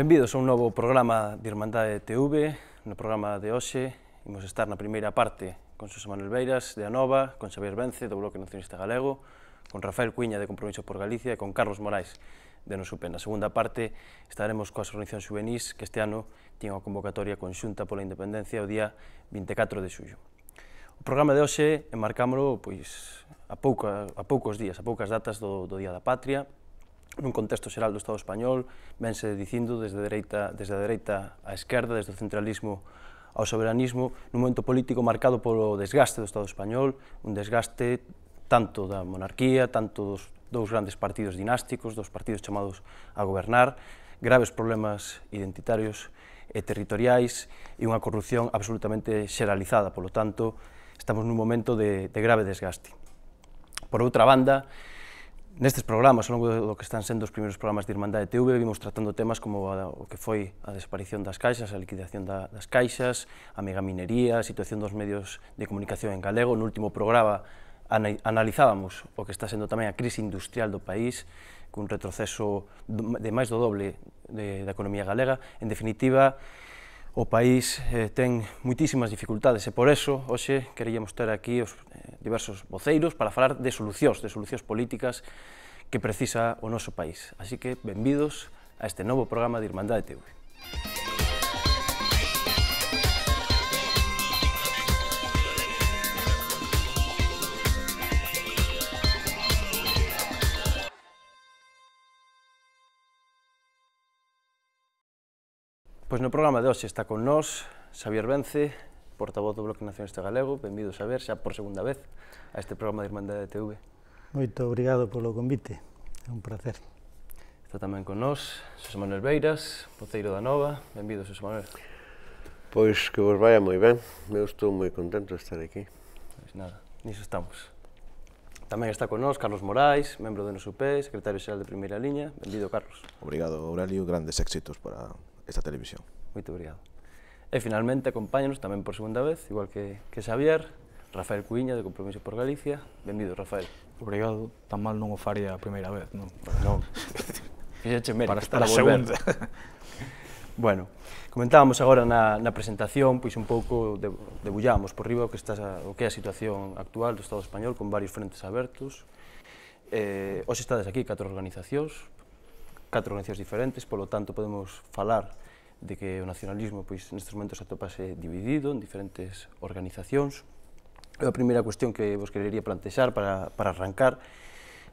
Benvidos a un novo programa de Irmandade TV. No programa de hoxe imos estar na primeira parte con Xosé Manuel Beiras de Anova, con Xavier Vence do Bloque Nacionalista Galego, con Rafael Cuña de Compromiso por Galicia e con Carlos Morais de Pena. Na segunda parte estaremos coas organizacións juvenis que este ano tiñan a convocatoria conxunta pola independencia o día 24 de xullo. O programa de hoxe enmarcámolo pois, a, pouca, a poucos días, a poucas datas do, do Día da Patria, nun contexto xeral do Estado español, vense dicindo desde a dereita, desde a dereita á esquerda, desde o centralismo ao soberanismo, nun momento político marcado polo desgaste do Estado español, un desgaste tanto da monarquía, tanto dos dous grandes partidos dinásticos, dos partidos chamados a gobernar, graves problemas identitarios e territoriais e unha corrupción absolutamente xeralizada. Polo tanto, estamos nun momento de, de grave desgaste. Por outra banda, Nestes programas, ao longo do que están sendo os primeiros programas de Irmandade TV, vimos tratando temas como o que foi a desaparición das caixas, a liquidación das caixas, a megaminería, a situación dos medios de comunicación en galego. No último programa analizábamos o que está sendo tamén a crise industrial do país, cun retroceso de máis do doble de, da economía galega. En definitiva, o país eh, ten moitísimas dificultades e por eso hoxe queríamos ter aquí os eh, diversos voceiros para falar de solucións, de solucións políticas que precisa o noso país. Así que benvidos a este novo programa de Irmandade TV. Pois no programa de hoxe está con nós Xavier Vence, portavoz do Bloque Nacionalista Galego. Benvido, Xavier, xa por segunda vez a este programa de Irmandade de TV. Moito obrigado polo convite. É un placer. Está tamén con nós Xosé Manuel Beiras, Poceiro da Nova. Benvido, Xosé Manuel. Pois que vos vaya moi ben. Eu estou moi contento de estar aquí. Pois nada, niso estamos. Tamén está con nós Carlos Morais, membro do NSUP, secretario xeral de Primeira Liña. Benvido, Carlos. Obrigado, Aurelio. Grandes éxitos para, esta televisión. Muy obrigado. E finalmente acompáñanos tamén por segunda vez, igual que, que Xavier, Rafael Cuiña, de Compromiso por Galicia. Benvido, Rafael. Obrigado. Tan mal non o faría a primeira vez, non? Non. Fixeche mérito para, estar para a volver. segunda. bueno, comentábamos agora na, na presentación, pois un pouco de, debullábamos por riba o que, está, o que é a situación actual do Estado español con varios frentes abertos. Eh, hoxe estades aquí, catro organizacións, catro organizacións diferentes, polo tanto podemos falar de que o nacionalismo pois nestes momentos atopase dividido en diferentes organizacións. A primeira cuestión que vos querería plantexar para, para arrancar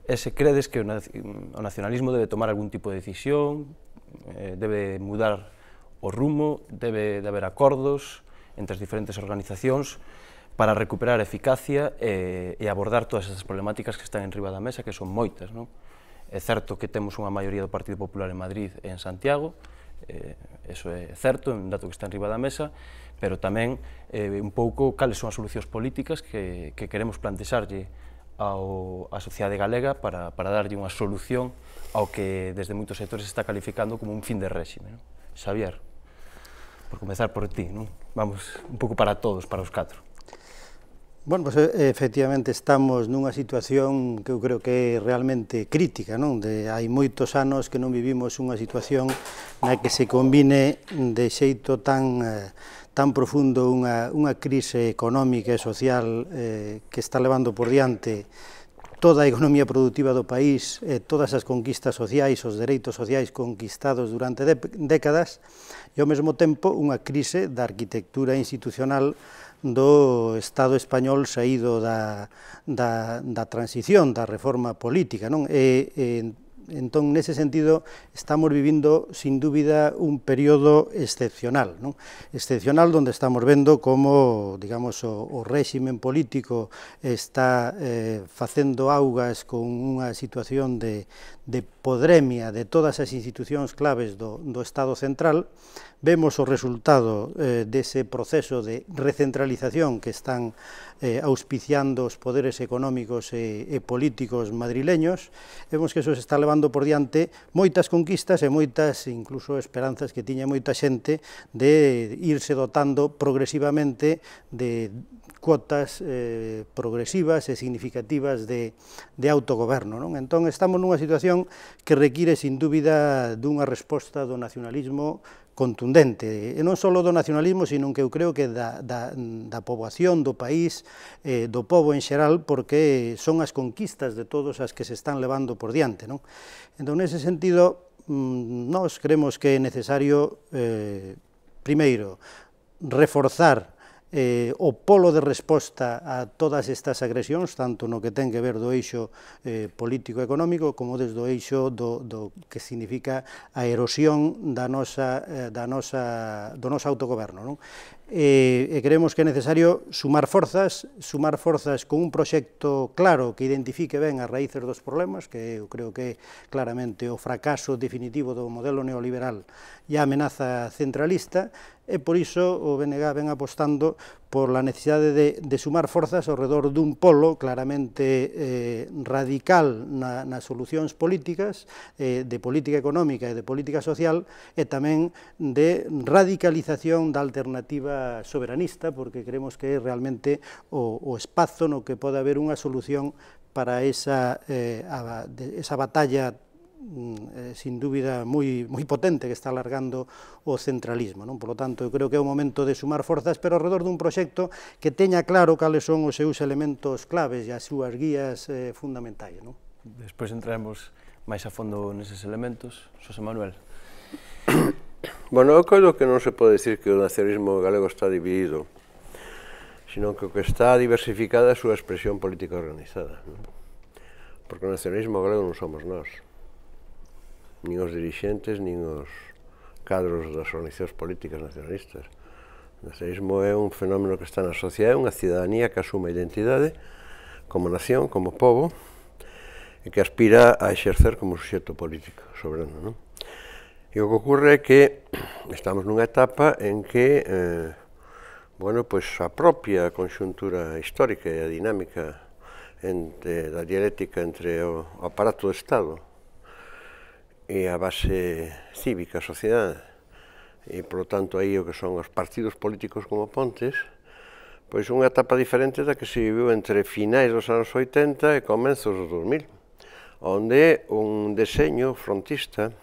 é se credes que o, nacionalismo debe tomar algún tipo de decisión, eh, debe mudar o rumo, debe de haber acordos entre as diferentes organizacións para recuperar eficacia e, eh, e abordar todas esas problemáticas que están en riba da mesa, que son moitas. Non? É certo que temos unha maioría do Partido Popular en Madrid e en Santiago, eh, eso é certo, é un dato que está enriba da mesa, pero tamén eh, un pouco cales son as solucións políticas que, que queremos plantexarlle ao, a sociedade galega para, para darlle unha solución ao que desde moitos sectores está calificando como un fin de réxime. Non? Xavier, por comezar por ti, non? vamos un pouco para todos, para os catro. Bueno, pues, eh, efectivamente estamos nunha situación que eu creo que é realmente crítica, non? De, hai moitos anos que non vivimos unha situación na que se combine de xeito tan eh, tan profundo unha, unha crise económica e social eh, que está levando por diante toda a economía productiva do país, eh, todas as conquistas sociais, os dereitos sociais conquistados durante décadas, e ao mesmo tempo unha crise da arquitectura institucional do Estado español saído da, da, da transición, da reforma política. Non? E, e, entón, nese sentido, estamos vivindo, sin dúbida, un período excepcional, non? Excepcional onde estamos vendo como, digamos, o, o réximen político está eh, facendo augas con unha situación de, de podremia de todas as institucións claves do, do Estado central, vemos o resultado eh, dese proceso de recentralización que están eh, auspiciando os poderes económicos e, e políticos madrileños, vemos que eso se está levando por diante moitas conquistas e moitas, incluso esperanzas que tiña moita xente de irse dotando progresivamente de cuotas eh, progresivas e significativas de, de autogoverno. Non? Entón, estamos nunha situación que require, sin dúbida, dunha resposta do nacionalismo contundente, e non só do nacionalismo, sino que eu creo que da, da, da poboación, do país, eh, do pobo en xeral, porque son as conquistas de todos as que se están levando por diante. Non? Entón, nese sentido, mm, nós creemos que é necesario, eh, primeiro, reforzar eh, o polo de resposta a todas estas agresións, tanto no que ten que ver do eixo eh, político-económico como desde o eixo do, do que significa a erosión da nosa, eh, da nosa, do noso autogoverno. Non? Eh, e creemos que é necesario sumar forzas, sumar forzas con un proxecto claro que identifique ben as raíces dos problemas, que eu creo que é claramente o fracaso definitivo do modelo neoliberal e a amenaza centralista, e por iso o BNG ven apostando por la necesidade de, de sumar forzas ao redor dun polo claramente eh, radical na, nas solucións políticas, eh, de política económica e de política social, e tamén de radicalización da alternativa soberanista, porque creemos que é realmente o, o espazo no que pode haber unha solución para esa, eh, a, de, esa batalla Mm, eh, sin dúbida moi, moi potente que está alargando o centralismo. Non? Por lo tanto, eu creo que é o momento de sumar forzas, pero redor dun proxecto que teña claro cales son os seus elementos claves e as súas guías eh, fundamentais. Non? Despois entraremos máis a fondo neses elementos. Xosé Manuel. bueno, eu creo que non se pode decir que o nacionalismo galego está dividido sino que o que está diversificada é a súa expresión política organizada. Non? Porque o nacionalismo galego non somos nós nin os dirixentes, nin os cadros das organizacións políticas nacionalistas. O nacionalismo é un fenómeno que está na sociedade, unha cidadanía que asume identidade como nación, como povo, e que aspira a exercer como suxeto político soberano. Non? E o que ocorre é que estamos nunha etapa en que eh, bueno, pois a propia conxuntura histórica e a dinámica entre, da dialética entre o aparato do Estado é a base cívica, a sociedade. E, polo tanto, aí o que son os partidos políticos como Pontes, pois unha etapa diferente da que se viviu entre finais dos anos 80 e comenzos dos 2000, onde un deseño frontista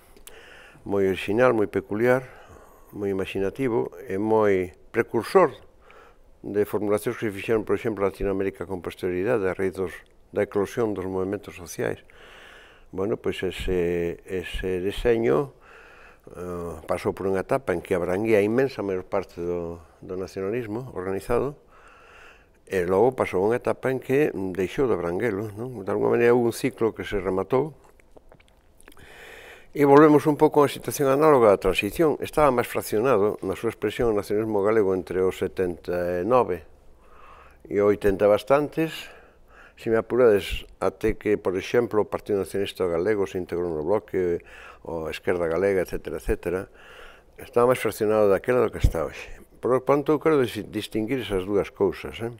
moi original, moi peculiar, moi imaginativo e moi precursor de formulacións que se fixeron, por exemplo, Latinoamérica con posterioridade, a raíz dos, da eclosión dos movimentos sociais bueno, pois pues ese, ese deseño uh, eh, pasou por unha etapa en que abranguía a inmensa maior parte do, do nacionalismo organizado, e logo pasou unha etapa en que deixou de abranguelo, non? De alguma maneira houve un ciclo que se rematou, E volvemos un pouco a unha situación análoga á transición. Estaba máis fraccionado na súa expresión o nacionalismo galego entre o 79 e o 80 bastantes, se me apurades, até que, por exemplo, o Partido Nacionalista Galego se integrou no bloque, ou a Esquerda Galega, etc., etc., estaba máis fraccionado daquela do que está hoxe. Por lo tanto, eu quero distinguir esas dúas cousas. Eh?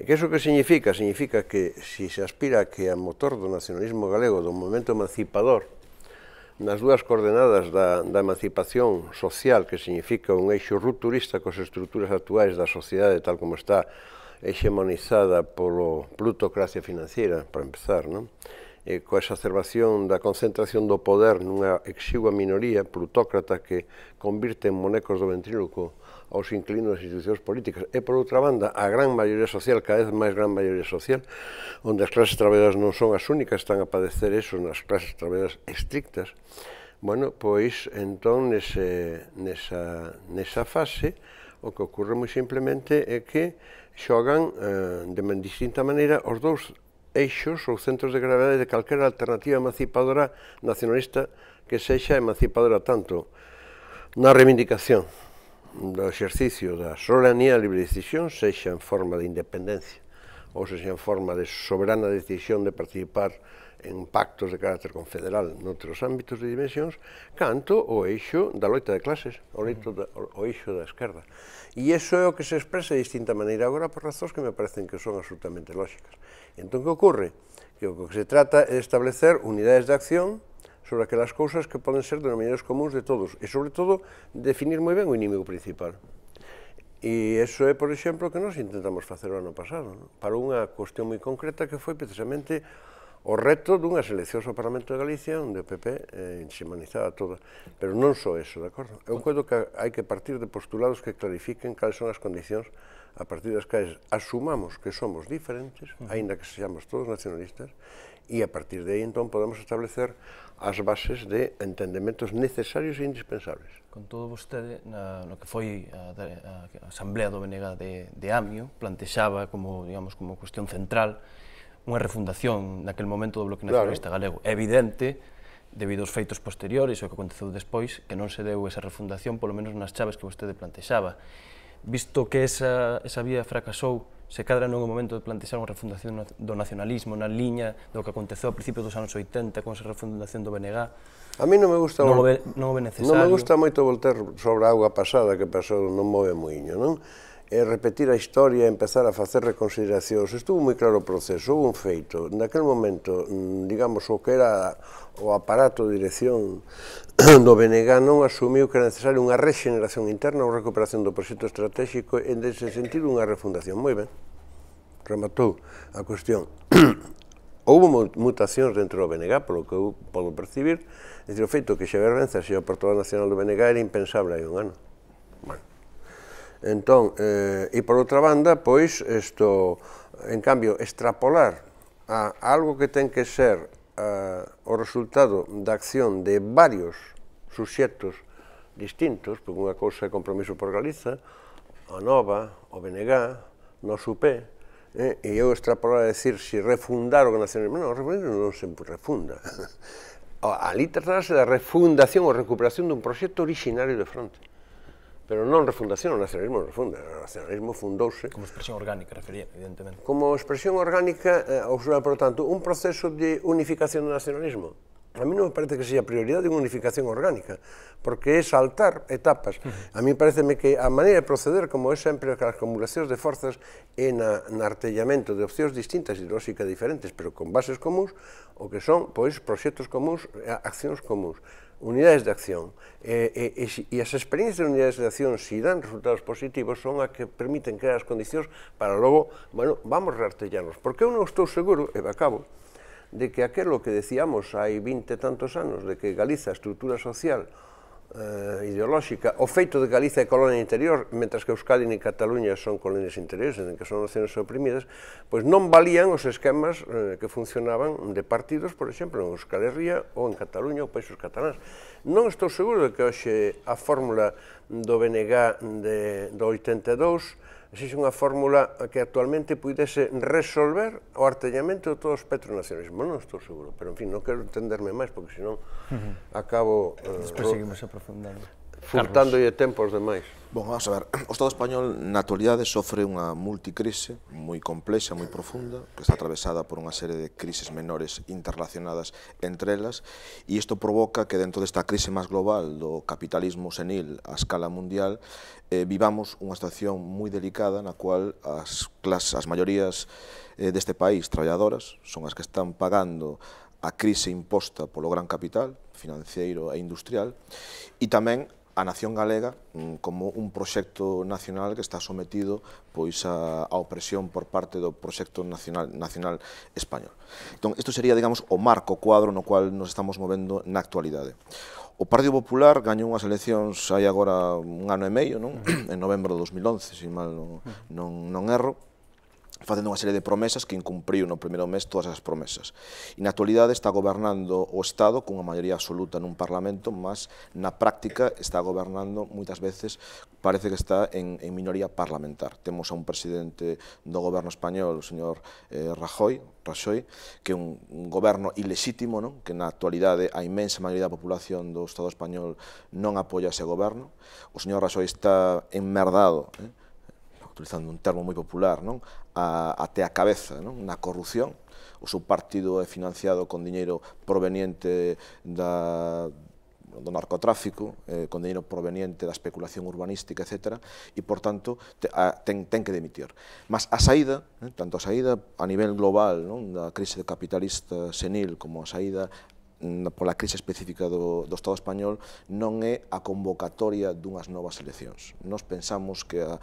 E que iso que significa? Significa que se si se aspira que a motor do nacionalismo galego, do momento emancipador, nas dúas coordenadas da, da emancipación social, que significa un eixo rupturista cos estruturas actuais da sociedade tal como está hexemonizada polo plutocracia financiera, para empezar, non? e coa exacerbación da concentración do poder nunha exigua minoría plutócrata que convirte en monecos do ventríloco aos inclinos das institucións políticas. E, por outra banda, a gran maioría social, cada vez máis gran maioría social, onde as clases traballadas non son as únicas, están a padecer eso nas clases traballadas estrictas, bueno, pois, entón, nese, nesa, nesa fase, o que ocorre moi simplemente é que xogan eh, de man distinta maneira os dous eixos ou centros de gravedade de calquera alternativa emancipadora nacionalista que sexa emancipadora tanto na reivindicación do exercicio da soberanía e libre decisión, sexa en forma de independencia ou sexa en forma de soberana decisión de participar en pactos de carácter confederal noutros ámbitos de dimensións, canto o eixo da loita de clases, o, leito da, o eixo da esquerda. E iso é o que se expresa de distinta maneira agora por razóns que me parecen que son absolutamente lóxicas. Entón, que ocorre? Que o que se trata é de establecer unidades de acción sobre aquelas cousas que poden ser denominadores comuns de todos e, sobre todo, definir moi ben o inimigo principal. E iso é, por exemplo, que nós intentamos facer o ano pasado, para unha cuestión moi concreta que foi precisamente o reto dunha selección ao Parlamento de Galicia onde o PP enximanizaba eh, todo. Pero non só eso, de acordo? Eu coido que hai que partir de postulados que clarifiquen cales son as condicións a partir das cales asumamos que somos diferentes, ainda aínda que seamos todos nacionalistas, e a partir de aí entón podemos establecer as bases de entendementos necesarios e indispensables. Con todo vostede, na, no que foi a, a, a Asamblea do Venega de, de Amio, plantexaba como, digamos, como cuestión central unha refundación naquel momento do Bloque Nacionalista claro. Galego. É evidente, debido aos feitos posteriores e o que aconteceu despois, que non se deu esa refundación, polo menos nas chaves que vostede plantexaba. Visto que esa, esa vía fracasou, se cadra non o momento de plantexar unha refundación do nacionalismo na liña do que aconteceu a principios dos anos 80 con esa refundación do BNG. A mí non me gusta non o ve, non o ve necesario. Non me gusta moito voltar sobre a auga pasada que pasou non move muiño, non? e repetir a historia e empezar a facer reconsideracións. Estuvo moi claro o proceso, houve un feito. Naquel momento, mm, digamos, o que era o aparato de dirección do BNG non asumiu que era necesaria unha rexeneración interna ou recuperación do proxecto estratégico e, en sentido, unha refundación. Moi ben, rematou a cuestión. houve mutacións dentro do BNG, polo que eu podo percibir, dicir, o feito que Xavier Benza xa o Portugal Nacional do BNG era impensable hai un ano. Entón, eh, e por outra banda, pois, isto, en cambio, extrapolar a algo que ten que ser a, eh, o resultado da acción de varios suxetos distintos, porque unha cousa é compromiso por Galiza, a Nova, o BNG, no UP, eh, e eu extrapolar a decir se si refundar o nacionalismo, non, o non se refunda. Ali tratarase da refundación ou recuperación dun proxecto originario de fronte pero non refundación, o nacionalismo non refunda, o nacionalismo fundouse... Como expresión orgánica, refería, evidentemente. Como expresión orgánica, eh, observa, por tanto, un proceso de unificación do nacionalismo. A mí non me parece que sea prioridade de unificación orgánica, porque é saltar etapas. A mí pareceme que a maneira de proceder, como é sempre as acumulacións de forzas, é na, na artellamento de opcións distintas e lógica diferentes, pero con bases comuns, o que son, pois, proxectos comuns, eh, accións comuns unidades de acción. E, e, e as experiencias de unidades de acción, se si dan resultados positivos, son a que permiten crear as condicións para logo, bueno, vamos reartellarnos. Porque eu non estou seguro, e acabo, de que aquilo que decíamos hai 20 tantos anos, de que Galiza, a estrutura social, eh, ideolóxica, o feito de Galicia é colonia interior, mentras que Euskadi e Cataluña son colonias interiores, en que son nacións oprimidas, pois non valían os esquemas eh, que funcionaban de partidos, por exemplo, en Euskal Herria ou en Cataluña ou países catalans. Non estou seguro de que hoxe a fórmula do BNG de, do 82 existe unha fórmula que actualmente puidese resolver o artellamento de todo o espectro nacionalismo. Non estou seguro, pero en fin, non quero entenderme máis, porque senón acabo... Eh, Despois seguimos aprofundando furtando Furtándolle tempos demais. Bom, vamos a ver, o Estado español na actualidade sofre unha multicrise moi complexa, moi profunda, que está atravesada por unha serie de crises menores interrelacionadas entre elas, e isto provoca que dentro desta crise máis global do capitalismo senil a escala mundial, eh, vivamos unha situación moi delicada na cual as clases, as maiorías eh, deste país, traballadoras, son as que están pagando a crise imposta polo gran capital, financeiro e industrial, e tamén a nación galega mm, como un proxecto nacional que está sometido pois a, a opresión por parte do proxecto nacional nacional español. Entón, isto sería, digamos, o marco, o cuadro no cual nos estamos movendo na actualidade. O Partido Popular gañou unhas eleccións hai agora un ano e meio, non? En novembro de 2011, se mal non, non, non erro, facendo unha serie de promesas que incumpriu no primeiro mes todas as promesas. E na actualidade está gobernando o Estado cunha maioría absoluta nun Parlamento, mas na práctica está gobernando moitas veces, parece que está en, en minoría parlamentar. Temos a un presidente do goberno español, o señor eh, Rajoy, que é un, un goberno ilexítimo, non? que na actualidade a imensa maioría da populación do Estado español non apoia ese goberno. O señor Rajoy está enmerdado, eh? utilizando un termo moi popular, non? A, até a cabeza, non? Na corrupción, o seu partido é financiado con diñeiro proveniente da, do narcotráfico, eh, con dinheiro proveniente da especulación urbanística, etc. E, por tanto, te, a, ten, ten que demitir. Mas a saída, eh, tanto a saída a nivel global non, da crise capitalista senil como a saída mm, pola crise específica do, do Estado español non é a convocatoria dunhas novas eleccións. Nos pensamos que a,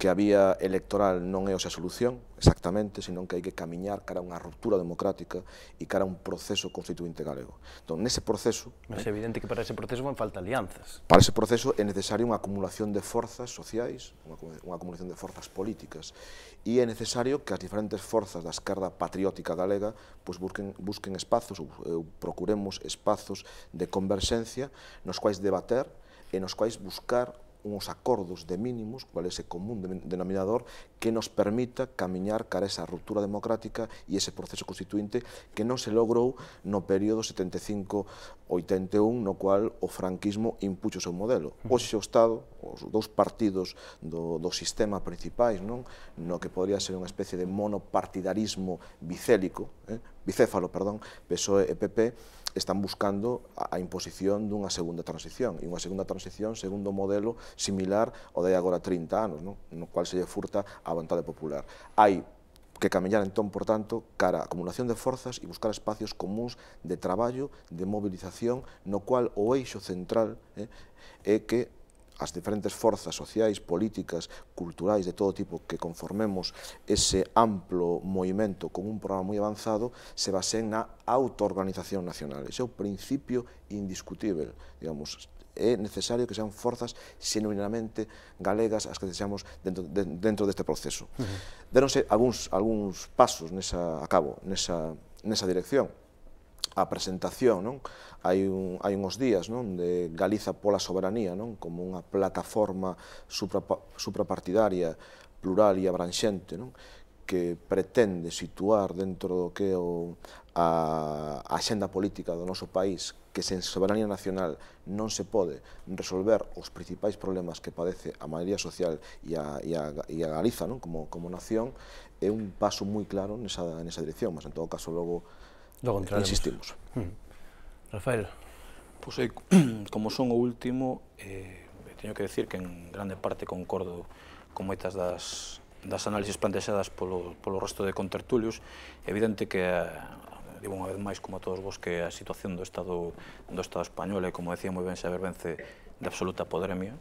que a vía electoral non é o a solución, exactamente, senón que hai que camiñar cara a unha ruptura democrática e cara a un proceso constituinte galego. Entón, nese proceso... Mas eh, é evidente que para ese proceso van falta alianzas. Para ese proceso é necesario unha acumulación de forzas sociais, unha, unha acumulación de forzas políticas, e é necesario que as diferentes forzas da esquerda patriótica galega pois busquen, busquen espazos, ou, procuremos espazos de converxencia nos quais debater e nos quais buscar uns acordos de mínimos, cual ese común denominador que nos permita camiñar cara a esa ruptura democrática e ese proceso constituinte que non se logrou no período 75-81, no cual o franquismo impuxo o seu modelo. Hoxe o Estado, os dous partidos do, do sistema principais, non no que podría ser unha especie de monopartidarismo bicélico, eh? bicéfalo, perdón, PSOE e PP, están buscando a, imposición dunha segunda transición, e unha segunda transición segundo modelo similar ao de agora 30 anos, non? no cual se lle furta a vontade popular. Hai que camiñar entón, por tanto, cara a acumulación de forzas e buscar espacios comuns de traballo, de mobilización, no cual o eixo central eh, é que as diferentes forzas sociais, políticas, culturais de todo tipo que conformemos ese amplo movimento con un programa moi avanzado se basen na autoorganización nacional. Ese é o principio indiscutível, digamos, é necesario que sean forzas xenuinamente galegas as que deseamos dentro, de, dentro deste proceso. Uh -huh. Deronse algúns, algúns pasos nesa, a cabo nesa, nesa dirección a presentación, non? Hai, un, hai uns días, non? De Galiza pola soberanía, non? Como unha plataforma supra, suprapartidaria, plural e abranxente, non? que pretende situar dentro do que é o, a, a xenda política do noso país que sen soberanía nacional non se pode resolver os principais problemas que padece a maioría social e a, e a, e a Galiza non? Como, como nación, é un paso moi claro nesa, nesa dirección, mas en todo caso logo, logo insistimos. Hmm. Rafael. Pois pues, como son o último, eh, teño que decir que en grande parte concordo con moitas das, das análises plantexadas polo, polo resto de contertulios, é evidente que a, digo unha vez máis como a todos vos que a situación do Estado, do Estado español é, como decía moi ben Xavier Vence, de absoluta podremia.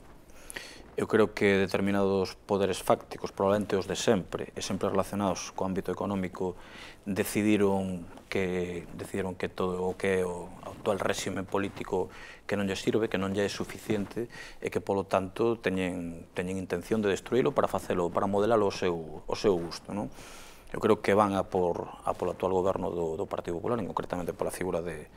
Eu creo que determinados poderes fácticos, probablemente os de sempre, e sempre relacionados co ámbito económico, decidiron que decidiron que todo o que é o actual réxime político que non lle sirve, que non lle é suficiente e que polo tanto teñen teñen intención de destruílo para facelo, para modelalo ao seu ao seu gusto, non? eu creo que van a por, a polo actual goberno do, do Partido Popular, en concretamente pola figura de,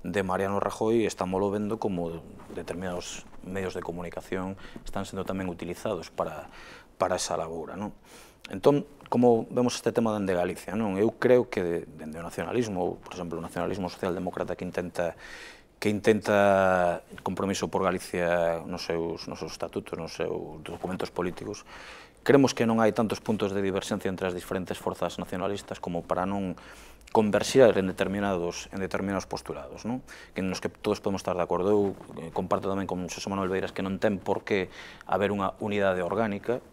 de Mariano Rajoy, lo vendo como determinados medios de comunicación están sendo tamén utilizados para, para esa labura. Non? Entón, como vemos este tema dende Galicia, non? eu creo que dende o nacionalismo, por exemplo, o nacionalismo socialdemócrata que intenta que intenta compromiso por Galicia nos seus, nos seus estatutos, nos seus documentos políticos, Creemos que non hai tantos puntos de diversencia entre as diferentes forzas nacionalistas como para non converxer en determinados en determinados postulados, non? que nos que todos podemos estar de acordo. Eu eh, comparto tamén con Xosé Manuel Beiras que non ten por que haber unha unidade orgánica,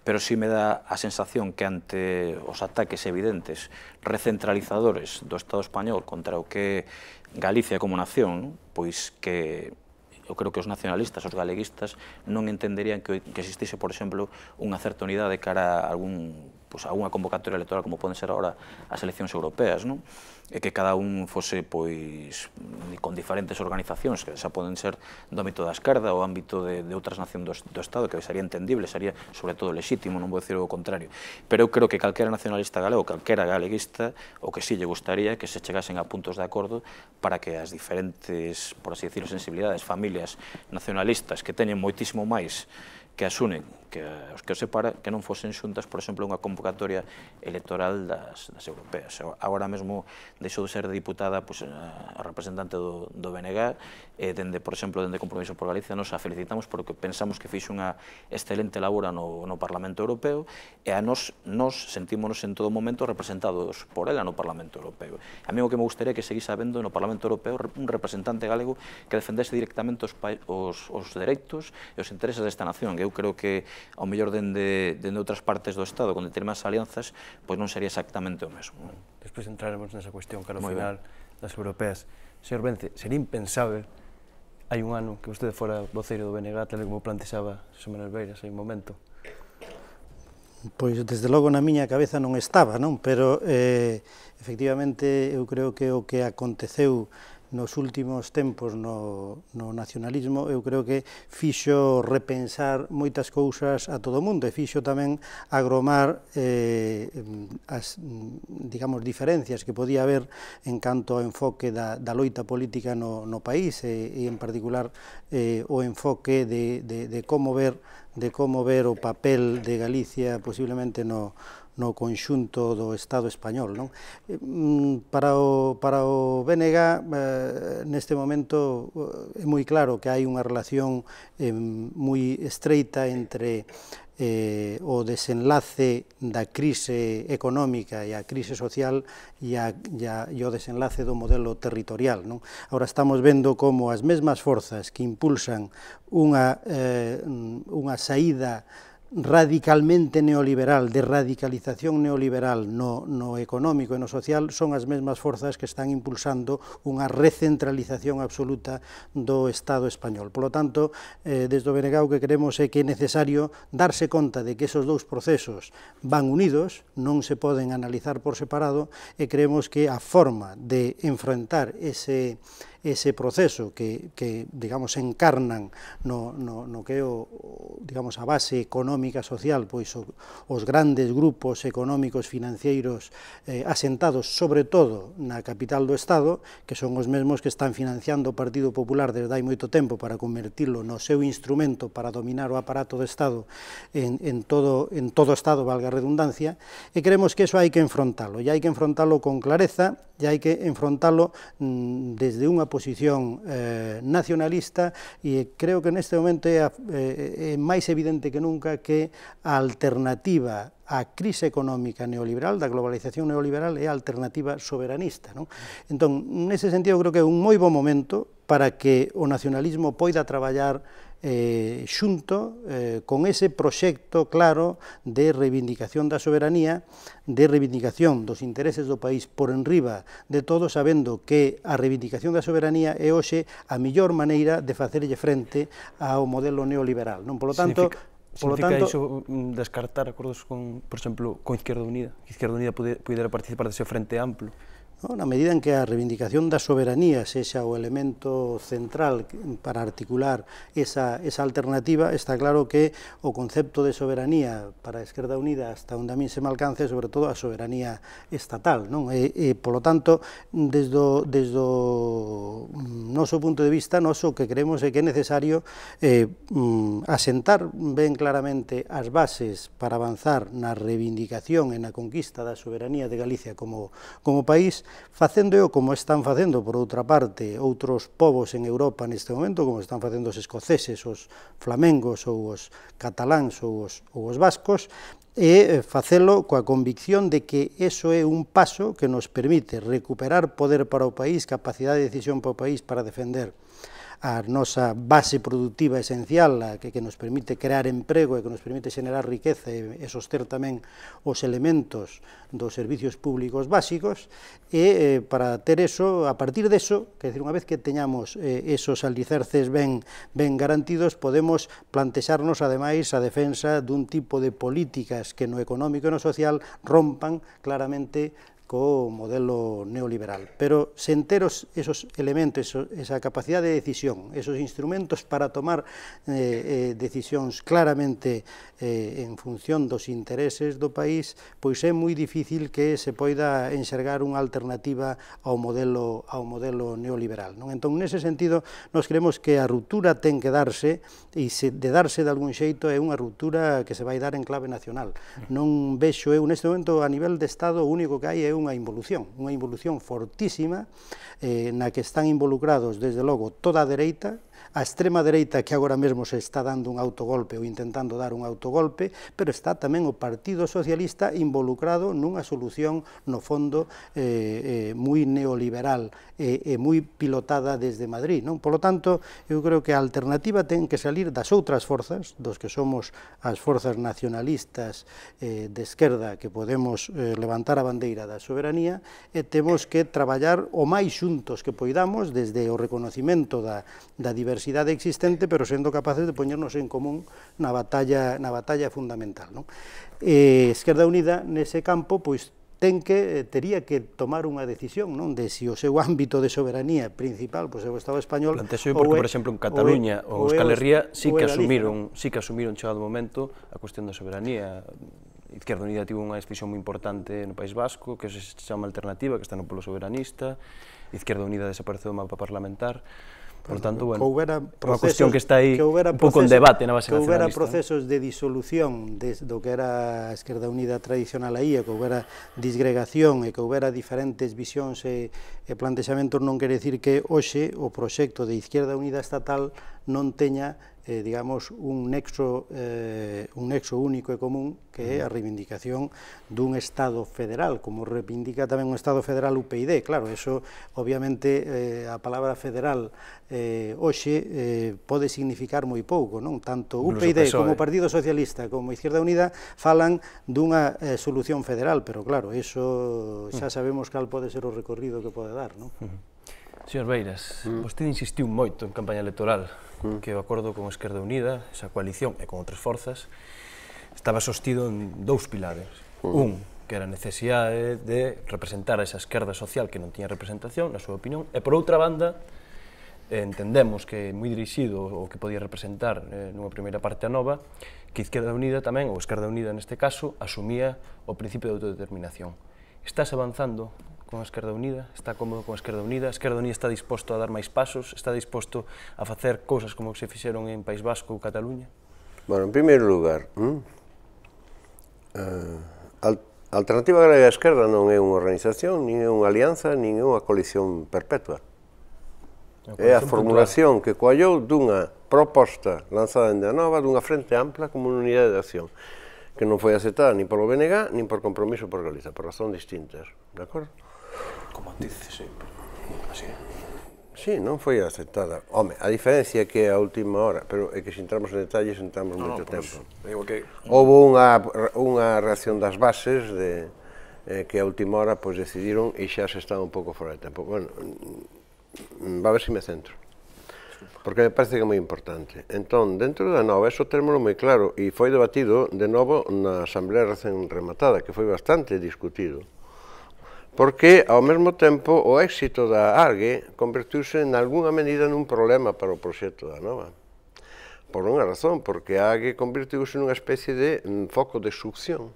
pero sí me dá a sensación que ante os ataques evidentes recentralizadores do Estado español contra o que Galicia como nación, non? pois que eu creo que os nacionalistas, os galeguistas, non entenderían que, que existise, por exemplo, unha certa unidade cara a algún pues, a unha convocatoria electoral como poden ser agora as eleccións europeas, non? e que cada un fose pois con diferentes organizacións que xa poden ser do ámbito da esquerda ou ámbito de, de outras nacións do, do Estado que sería entendible, sería sobre todo lexítimo, non vou dicir o contrario, pero eu creo que calquera nacionalista galego, calquera galeguista o que sí lle gustaría que se chegasen a puntos de acordo para que as diferentes, por así decirlo, sensibilidades, familias nacionalistas que teñen moitísimo máis que asunen que os que separa que non fosen xuntas, por exemplo, unha convocatoria electoral das, das europeas. Agora mesmo deixou de ser diputada pues, a eh, representante do, do BNG, e dende, por exemplo, dende Compromiso por Galicia, nos a felicitamos porque pensamos que fixe unha excelente labora no, no Parlamento Europeo e a nos, nos sentímonos en todo momento representados por ela no Parlamento Europeo. A mí o que me gustaría que seguís sabendo no Parlamento Europeo un representante galego que defendese directamente os, os, os dereitos e os intereses desta nación. Eu creo que ao mellor dende, dende outras partes do Estado, con determinadas alianzas, pois non sería exactamente o mesmo. Despois entraremos nesa cuestión, que ao final das europeas. Señor Bence, sería impensável hai un ano que vostede fora voceiro do BNG, tal como plantexaba José Manuel Beiras hai un momento, Pois, desde logo, na miña cabeza non estaba, non? Pero, eh, efectivamente, eu creo que o que aconteceu nos últimos tempos no, no nacionalismo, eu creo que fixo repensar moitas cousas a todo o mundo e fixo tamén agromar eh, as, digamos, diferencias que podía haber en canto ao enfoque da, da loita política no, no país e, e en particular eh, o enfoque de, de, de como ver de como ver o papel de Galicia posiblemente no, no conxunto do Estado español. Non? Mm, para, o, para o BNG, eh, neste momento, eh, é moi claro que hai unha relación eh, moi estreita entre eh, o desenlace da crise económica e a crise social e, a, e, a, e o desenlace do modelo territorial. Non? Ahora estamos vendo como as mesmas forzas que impulsan unha, eh, unha saída radicalmente neoliberal, de radicalización neoliberal no, no económico e no social, son as mesmas forzas que están impulsando unha recentralización absoluta do Estado español. Por lo tanto, eh, desde o Benegao que queremos é que é necesario darse conta de que esos dous procesos van unidos, non se poden analizar por separado, e creemos que a forma de enfrentar ese ese proceso que, que digamos, encarnan no, no, no que é o, digamos, a base económica social, pois o, os grandes grupos económicos financeiros eh, asentados sobre todo na capital do Estado, que son os mesmos que están financiando o Partido Popular desde hai moito tempo para convertirlo no seu instrumento para dominar o aparato do Estado en, en, todo, en todo o Estado, valga a redundancia, e creemos que eso hai que enfrontalo, e hai que enfrontalo con clareza, e hai que enfrontalo mm, desde unha posición posición eh, nacionalista e creo que neste momento é, a, é, é máis evidente que nunca que a alternativa a crise económica neoliberal, da globalización neoliberal, é a alternativa soberanista. Non? Entón, nese sentido, creo que é un moi bo momento para que o nacionalismo poida traballar eh, xunto eh, con ese proxecto claro de reivindicación da soberanía, de reivindicación dos intereses do país por enriba de todo, sabendo que a reivindicación da soberanía é hoxe a millor maneira de facerlle frente ao modelo neoliberal. Non? Polo tanto, Significa... Por lo tanto, iso mm, descartar acordos con, por exemplo, con Izquierda Unida. Izquierda Unida pudera participar dese frente amplo. No? Na medida en que a reivindicación da soberanía sexa o elemento central para articular esa, esa alternativa, está claro que o concepto de soberanía para a Esquerda Unida hasta onde a mí se me alcance, sobre todo a soberanía estatal. Non? E, e, polo tanto, desde desde o noso punto de vista, noso que creemos é que é necesario eh, mm, asentar ben claramente as bases para avanzar na reivindicación e na conquista da soberanía de Galicia como, como país, facendo como están facendo, por outra parte, outros povos en Europa neste momento, como están facendo os escoceses, os flamengos ou os cataláns ou os, ou os vascos, e eh, facelo coa convicción de que eso é un paso que nos permite recuperar poder para o país, capacidade de decisión para o país para defender a nosa base productiva esencial a que, nos permite crear emprego e que nos permite generar riqueza e, soster tamén os elementos dos servicios públicos básicos e eh, para ter eso, a partir de eso, que decir, unha vez que teñamos eh, esos alicerces ben, ben garantidos, podemos plantexarnos ademais a defensa dun tipo de políticas que no económico e no social rompan claramente co modelo neoliberal. Pero se enteros esos elementos, esa capacidade de decisión, esos instrumentos para tomar eh, eh, decisións claramente eh, en función dos intereses do país, pois é moi difícil que se poida enxergar unha alternativa ao modelo ao modelo neoliberal. Non? Entón, nese sentido, nós creemos que a ruptura ten que darse e se de darse de algún xeito é unha ruptura que se vai dar en clave nacional. Mm. Non vexo eu neste momento a nivel de Estado o único que hai é unha involución, unha involución fortísima eh, na que están involucrados, desde logo, toda a dereita, a extrema dereita que agora mesmo se está dando un autogolpe ou intentando dar un autogolpe, pero está tamén o Partido Socialista involucrado nunha solución no fondo eh, eh, moi neoliberal e, e moi pilotada desde Madrid. Non? Por lo tanto, eu creo que a alternativa ten que salir das outras forzas, dos que somos as forzas nacionalistas eh, de esquerda que podemos eh, levantar a bandeira da soberanía, e temos que traballar o máis xuntos que poidamos desde o reconocimento da, da diversidade existente, pero sendo capaces de poñernos en común na batalla, na batalla fundamental. Non? Eh, Esquerda Unida, nese campo, pois ten que eh, tería que tomar unha decisión, non, de se si o seu ámbito de soberanía principal pois é o Estado español. Plantexo porque, é, por exemplo, en Cataluña ou Euskal Herria sí que asumiron, sí que asumiron chegado momento a cuestión da soberanía. Izquierda Unida tivo unha decisión moi importante no País Vasco, que se chama alternativa, que está no polo soberanista. Izquierda Unida desapareceu do mapa parlamentar. Por tanto, bueno, que houbera procesos, unha cuestión que está aí un pouco en debate na base que houbera procesos de disolución des, do que era a Esquerda Unida tradicional aí, que houbera disgregación e que houbera diferentes visións e, e plantexamentos non quere decir que hoxe o proxecto de Izquierda Unida Estatal non teña eh, digamos, un nexo, eh, un nexo único e común que é a reivindicación dun Estado federal, como reivindica tamén un Estado federal UPyD, claro, eso obviamente eh, a palabra federal eh, hoxe eh, pode significar moi pouco, non? Tanto UPyD como o Partido Socialista como Izquierda Unida falan dunha eh, solución federal, pero claro, eso xa mm. sabemos cal pode ser o recorrido que pode dar, non? Uh mm-hmm. -huh. Señor Beiras, -huh. Mm. vostede insistiu moito en campaña electoral mm. que o acordo con Esquerda Unida, esa coalición e con outras forzas, estaba sostido en dous pilares. Mm. Un, que era a necesidade de representar a esa esquerda social que non tiña representación, na súa opinión, e por outra banda, eh, entendemos que é moi dirixido o que podía representar eh, nunha primeira parte a nova, que Izquierda Unida tamén, ou Esquerda Unida neste caso, asumía o principio de autodeterminación. Estás avanzando con Esquerda Unida, está cómodo con Esquerda Unida, a Esquerda Unida está disposto a dar máis pasos, está disposto a facer cousas como que se fixeron en País Vasco ou Cataluña? Bueno, en primeiro lugar, hm? ¿eh? uh, Alternativa Galega Esquerda non é unha organización, nin é unha alianza, nin é unha coalición perpetua. é a formulación puntual. que coallou dunha proposta lanzada en Danova dunha frente ampla como unidade de acción que non foi aceptada ni polo BNG, nin por compromiso por Galiza, por razón distintas, de acordo? Como sí, pero así é. Sí, non foi aceptada. Home, a diferencia é que a última hora, pero é que se entramos en detalles entramos no, moito no, tempo. Digo que... Houve unha, unha reacción das bases de, eh, que a última hora pois, decidiron e xa se estaba un pouco fora de tempo. Bueno, mm, va a ver se si me centro. Porque me parece que é moi importante. Entón, dentro da nova, eso témolo moi claro, e foi debatido de novo na asamblea recén rematada, que foi bastante discutido porque ao mesmo tempo o éxito da ARGE convertiuse en algunha medida nun problema para o proxecto da NOVA. Por unha razón, porque a ARGE convertiuse nunha especie de mm, foco de succión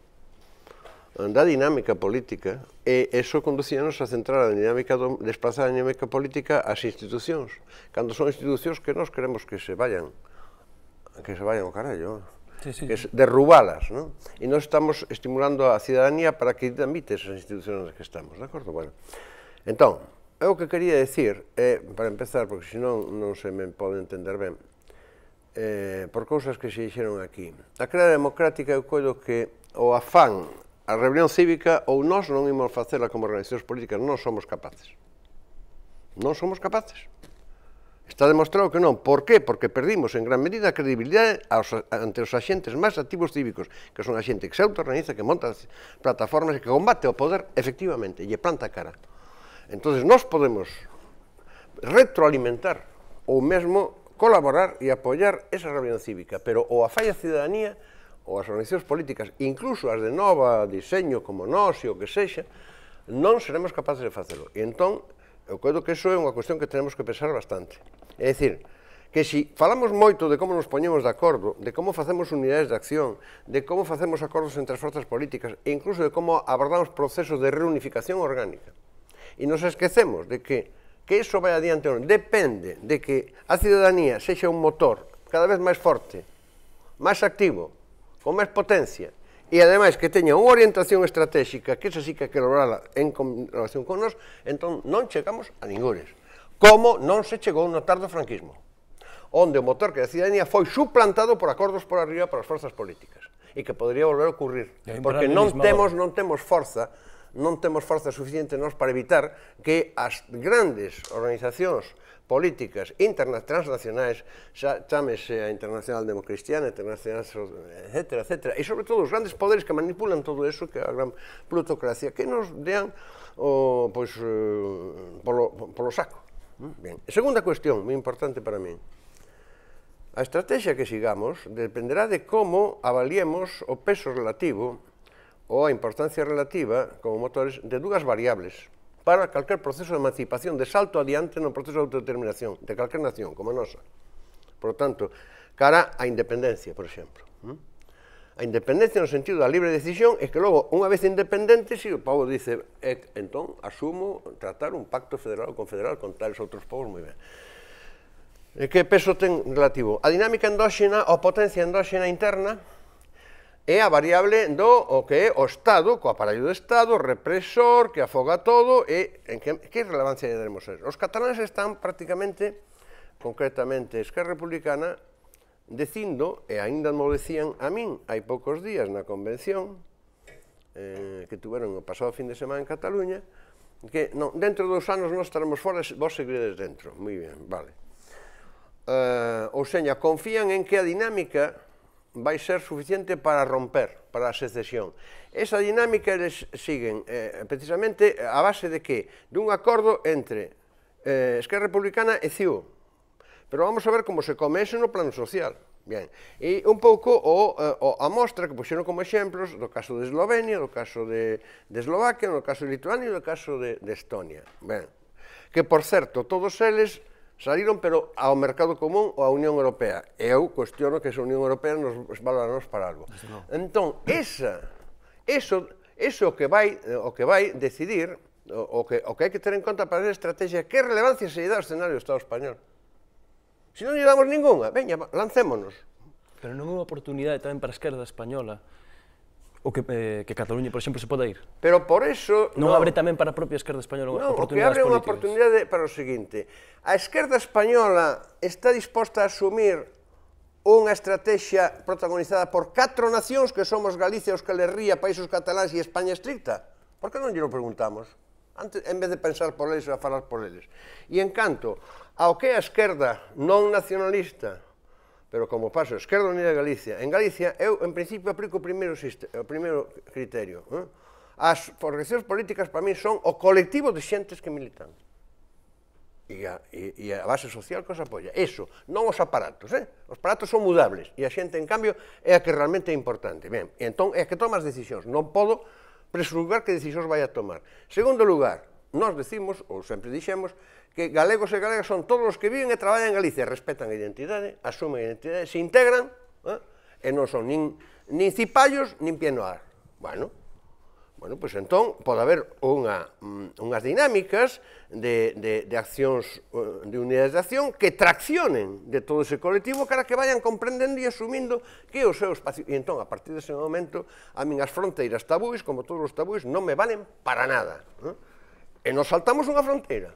mm, da dinámica política e iso conducíanos a centrar a dinámica do, desplazar a dinámica política ás institucións, cando son institucións que nós queremos que se vayan, que se vayan ao carallo sí, sí. es derrubalas, ¿no? E nós estamos estimulando a cidadanía para que admite esas institucións las que estamos, de acordo? Bueno, entón, eu que quería decir, eh, para empezar, porque no, non se me pode entender ben, eh, por cousas que se dixeron aquí. A crea democrática eu coido que o afán a rebelión cívica ou nós non a facela como organizacións políticas, non somos capaces. Non somos capaces. Está demostrado que non. Por qué? Porque perdimos en gran medida a credibilidade aos, ante os axentes máis activos cívicos, que son a xente que se autoorganiza, que monta plataformas e que combate o poder efectivamente, e planta cara. Entón, nós podemos retroalimentar ou mesmo colaborar e apoiar esa rebelión cívica, pero ou a falla cidadanía ou as organizacións políticas, incluso as de nova diseño como nós e o que sexa, non seremos capaces de facelo. E entón, Eu creo que iso é unha cuestión que tenemos que pensar bastante. É dicir, que si falamos moito de como nos poñemos de acordo, de como facemos unidades de acción, de como facemos acordos entre as forzas políticas e incluso de como abordamos procesos de reunificación orgánica. E nos esquecemos de que que iso vai adiante ou non. Depende de que a ciudadanía sexa un motor cada vez máis forte, máis activo, con máis potencia, e ademais que teña unha orientación estratégica que esa sí que hai que lograrla en relación con nós, entón non chegamos a ningures. Como non se chegou no tardo franquismo, onde o motor que da cidadanía foi suplantado por acordos por arriba para as forzas políticas e que podría volver a ocurrir, porque non temos non temos forza non temos forza suficiente nós para evitar que as grandes organizacións políticas internas, transnacionais, xa, chamese a Internacional Democristiana, Internacional, etc., etc., e sobre todo os grandes poderes que manipulan todo eso, que é a gran plutocracia, que nos dean o, pois, eh, polo, polo saco. Ben. Segunda cuestión, moi importante para min. A estrategia que sigamos dependerá de como avaliemos o peso relativo ou a importancia relativa como motores de dúas variables, para calquer proceso de emancipación, de salto adiante no proceso de autodeterminación de calquer nación, como a nosa. Por tanto, cara a independencia, por exemplo. A independencia no sentido da libre decisión é que logo, unha vez independente, si o povo dice, eh, entón, asumo tratar un pacto federal ou confederal con tales outros povos, moi ben. E que peso ten relativo? A dinámica endóxena ou potencia endóxena interna é a variable do o que é o Estado, co aparello do Estado, represor, que afoga todo, e en que, que relevancia lle daremos eso? Os cataláns están prácticamente, concretamente Esquerra Republicana, dicindo, e aínda non decían a min hai poucos días na convención, eh, que tuveron o pasado fin de semana en Cataluña, que no, dentro dos anos nós estaremos fora, vos seguiredes dentro. Moi ben, vale. Uh, ou seña, confían en que a dinámica vai ser suficiente para romper, para a secesión. Esa dinámica eles siguen eh, precisamente a base de que? Dun acordo entre eh, Esquerra Republicana e CIU. Pero vamos a ver como se come eso no plano social. Bien. E un pouco o, eh, o, a mostra que puxeron como exemplos do caso de Eslovenia, do caso de, de Eslovaquia, do caso de Lituania e do caso de, de Estonia. Ben. Que, por certo, todos eles Saliron, pero ao mercado común ou á Unión Europea. E eu cuestiono que esa Unión Europea nos valora nos para algo. No. Entón, esa, eso, eso que vai, eh, o que vai decidir, o, o, que, o que hai que ter en conta para esa estrategia, que relevancia se lle dá ao escenario do Estado español? Se non lle damos ninguna, veña, lancémonos. Pero non é unha oportunidade tamén para a esquerda española o que, eh, que Cataluña, por exemplo, se poda ir. Pero por eso... Non no, abre tamén para a propia esquerda española no, oportunidades políticas. Non, o que abre unha oportunidade para o seguinte. A esquerda española está disposta a asumir unha estrategia protagonizada por catro nacións que somos Galicia, Euskal Herria, Países Cataláns e España estricta. Por que non lle lo preguntamos? Antes, en vez de pensar por eles, a falar por eles. E en canto, ao que a esquerda non nacionalista pero como paso Esquerda Unida de Galicia, en Galicia eu, en principio, aplico o primeiro, o primeiro criterio. Eh? As organizacións políticas para mí son o colectivo de xentes que militan. E a, e, e a base social que os apoia. Eso, non os aparatos. Eh? Os aparatos son mudables e a xente, en cambio, é a que realmente é importante. Ben, e entón é a que toma as decisións. Non podo presulgar que decisións vai a tomar. Segundo lugar, nós decimos, ou sempre dixemos, que galegos e galegas son todos os que viven e traballan en Galicia, respetan a identidade, asumen a identidade, se integran, eh? e non son nin, nin cipallos, nin pienoar. Bueno, bueno pois pues entón pode haber unha, mm, unhas dinámicas de, de, de accións, eh, de unidades de acción que traccionen de todo ese colectivo cara que vayan comprendendo e asumindo que o seu espacio. E entón, a partir dese momento, a min as fronteiras tabúis, como todos os tabúis, non me valen para nada. Eh? E nos saltamos unha fronteira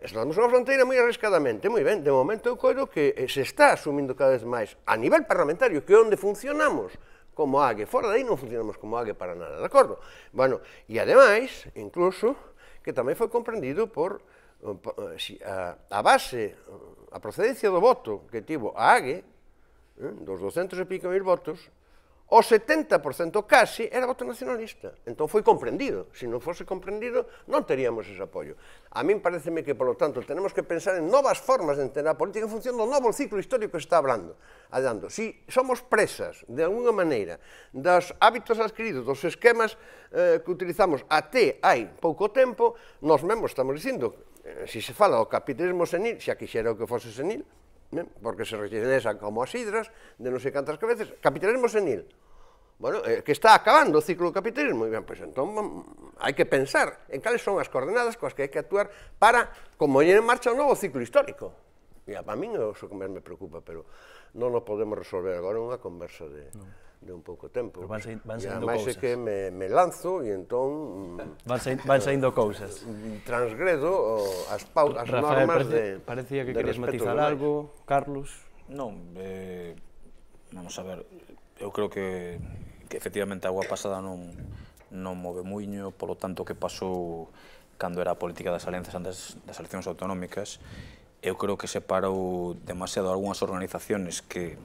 estamos unha fronteira moi arriscadamente, moi ben, de momento eu coido que eh, se está asumindo cada vez máis a nivel parlamentario, que é onde funcionamos como AGE, fora dai non funcionamos como AGE para nada, de acordo? Bueno, e ademais, incluso, que tamén foi comprendido por eh, eh, a base, a procedencia do voto que tivo a AGE, dos 200 e pico mil votos, o 70% casi era voto nacionalista. Entón foi comprendido. Se non fose comprendido, non teríamos ese apoio. A min pareceme que, polo tanto, tenemos que pensar en novas formas de entender a política en función do novo ciclo histórico que está hablando, adando. Si somos presas, de alguna maneira, dos hábitos adquiridos, dos esquemas eh, que utilizamos até hai pouco tempo, nos mesmos estamos dicindo, eh, se se fala do capitalismo senil, xa quixera o que fose senil, ben? porque se rexedesan como as hidras, de non sei cantas cabezas, capitalismo senil. Bueno, eh, que está acabando o ciclo do capitalismo, ben, pois pues, entón mm, hai que pensar en cales son as coordenadas coas que hai que actuar para como en marcha o novo ciclo histórico. E a, a min é o que me preocupa, pero non o podemos resolver agora unha conversa de... No de un pouco tempo. Pero van, saindo, van saindo cousas. E é que me, me lanzo e entón... Van, saindo, van saindo cousas. Transgredo as, pau, as Rafael, normas parece, de Parecía que querías matizar algo, Carlos. Non, eh, vamos a ver, eu creo que, que efectivamente a agua pasada non, non move muiño, polo tanto que pasou cando era a política das alianzas antes das eleccións autonómicas, eu creo que separou demasiado algunhas organizaciones que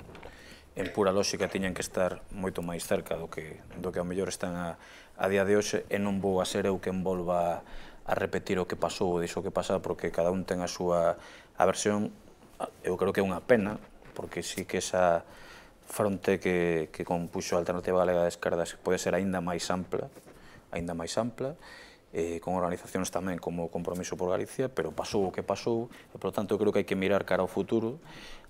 en pura lógica tiñan que estar moito máis cerca do que, do que ao mellor están a, a día de hoxe e non vou a ser eu quen volva a repetir o que pasou ou deixo que pasou porque cada un ten a súa a versión eu creo que é unha pena porque sí que esa fronte que, que compuxo a Alternativa Galega de Esquerdas pode ser aínda máis ampla aínda máis ampla eh, con organizacións tamén como Compromiso por Galicia, pero pasou o que pasou, e, por lo tanto, eu creo que hai que mirar cara ao futuro,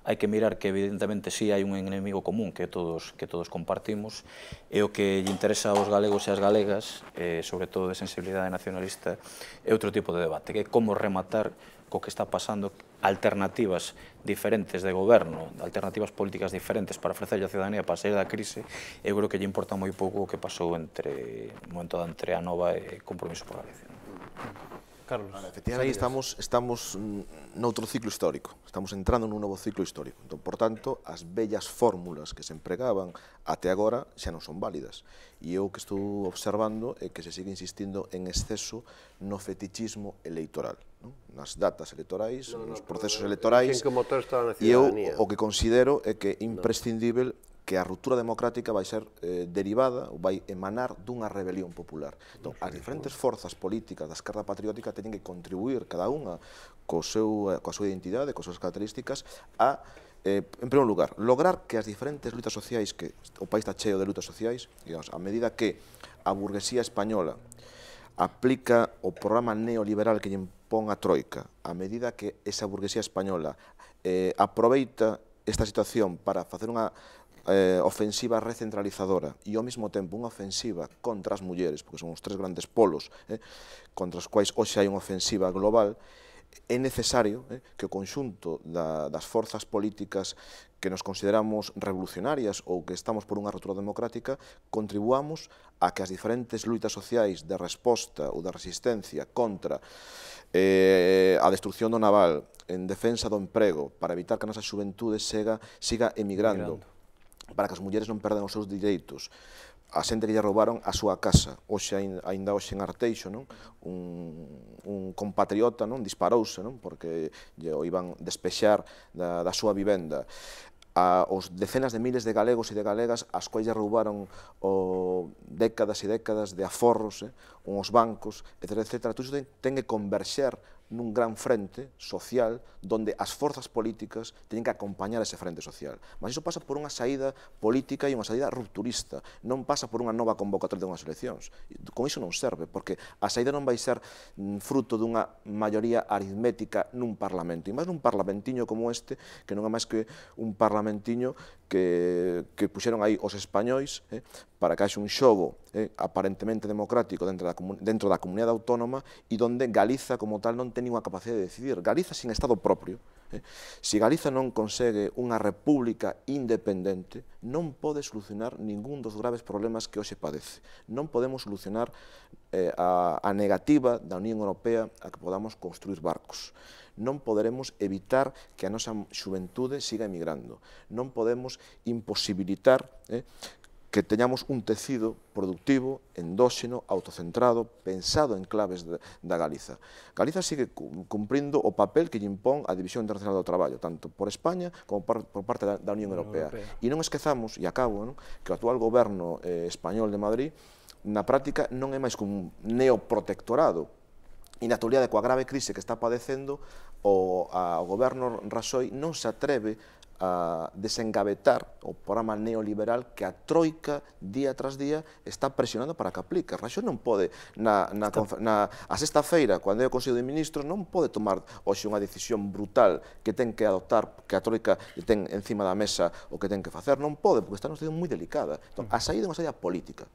hai que mirar que evidentemente si sí, hai un enemigo común que todos que todos compartimos e o que lle interesa aos galegos e ás galegas, eh, sobre todo de sensibilidade nacionalista, é outro tipo de debate, que é como rematar co que está pasando alternativas diferentes de goberno, alternativas políticas diferentes para ofrecerlle a ciudadanía para sair da crise, eu creo que lle importa moi pouco o que pasou entre, momento entre a nova e Compromiso por Galicia. Carlos. Vale, efectivamente, estamos, estamos mm, noutro ciclo histórico, estamos entrando nun novo ciclo histórico. Entón, por tanto, as bellas fórmulas que se empregaban até agora xa non son válidas. E eu que estou observando é que se sigue insistindo en exceso no fetichismo electoral. Non? Nas datas electorais, no, no, nos procesos electorais... E eu o que considero é que é imprescindível que a ruptura democrática vai ser eh, derivada ou vai emanar dunha rebelión popular. Então, as diferentes pois. forzas políticas da esquerda patriótica teñen que contribuir cada unha co seu, eh, coa súa identidade, coas súas características, a, eh, en primeiro lugar, lograr que as diferentes lutas sociais, que o país está cheo de lutas sociais, digamos, a medida que a burguesía española aplica o programa neoliberal que lle impón a Troika, a medida que esa burguesía española eh, aproveita esta situación para facer unha eh, ofensiva recentralizadora e ao mesmo tempo unha ofensiva contra as mulleres, porque son os tres grandes polos eh, contra os quais hoxe hai unha ofensiva global, é necesario eh, que o conxunto da, das forzas políticas que nos consideramos revolucionarias ou que estamos por unha rotura democrática, contribuamos a que as diferentes luitas sociais de resposta ou de resistencia contra eh, a destrucción do naval, en defensa do emprego, para evitar que a nosa xuventude siga, siga emigrando, emigrando para que as mulleres non perdan os seus direitos. A xente que lle roubaron a súa casa, hoxe, ainda hoxe en Arteixo, non? Un, un compatriota non? disparouse, non? porque lle o iban despexar da, da súa vivenda a, os decenas de miles de galegos e de galegas as lle roubaron o, décadas e décadas de aforros, eh, uns bancos, etc. etc. Tudo ten, ten que converxer nun gran frente social donde as forzas políticas teñen que acompañar ese frente social. Mas iso pasa por unha saída política e unha saída rupturista, non pasa por unha nova convocatoria de unhas eleccións. Con iso non serve, porque a saída non vai ser mm, fruto dunha maioría aritmética nun parlamento, e máis nun parlamentiño como este, que non é máis que un parlamentiño que, que puxeron aí os españois eh, para que haxe un xogo eh, aparentemente democrático dentro da, dentro da comunidade autónoma e donde Galiza como tal non ten unha capacidade de decidir. Galiza sin Estado propio. Eh. Se si Galiza non consegue unha república independente, non pode solucionar ningún dos graves problemas que hoxe padece. Non podemos solucionar eh, a, a negativa da Unión Europea a que podamos construir barcos non poderemos evitar que a nosa xuventude siga emigrando, non podemos imposibilitar eh, que teñamos un tecido productivo, endóxeno, autocentrado, pensado en claves da Galiza. Galiza sigue cumprindo o papel que lle impón a División Internacional do Traballo, tanto por España como por, parte da, Unión Europea. Europea. E non esquezamos, e acabo, non, que o actual goberno eh, español de Madrid na práctica non é máis que un neoprotectorado, e na actualidade coa grave crise que está padecendo o, a, o goberno Raxoi non se atreve a desengavetar o programa neoliberal que a Troika día tras día está presionando para que aplique. Raxo non pode, na, na, na, a sexta feira, cando é o Consello de Ministros, non pode tomar hoxe unha decisión brutal que ten que adoptar, que a Troika ten encima da mesa o que ten que facer, non pode, porque está nos situación moi delicada. Entón, mm. a saída é unha saída política,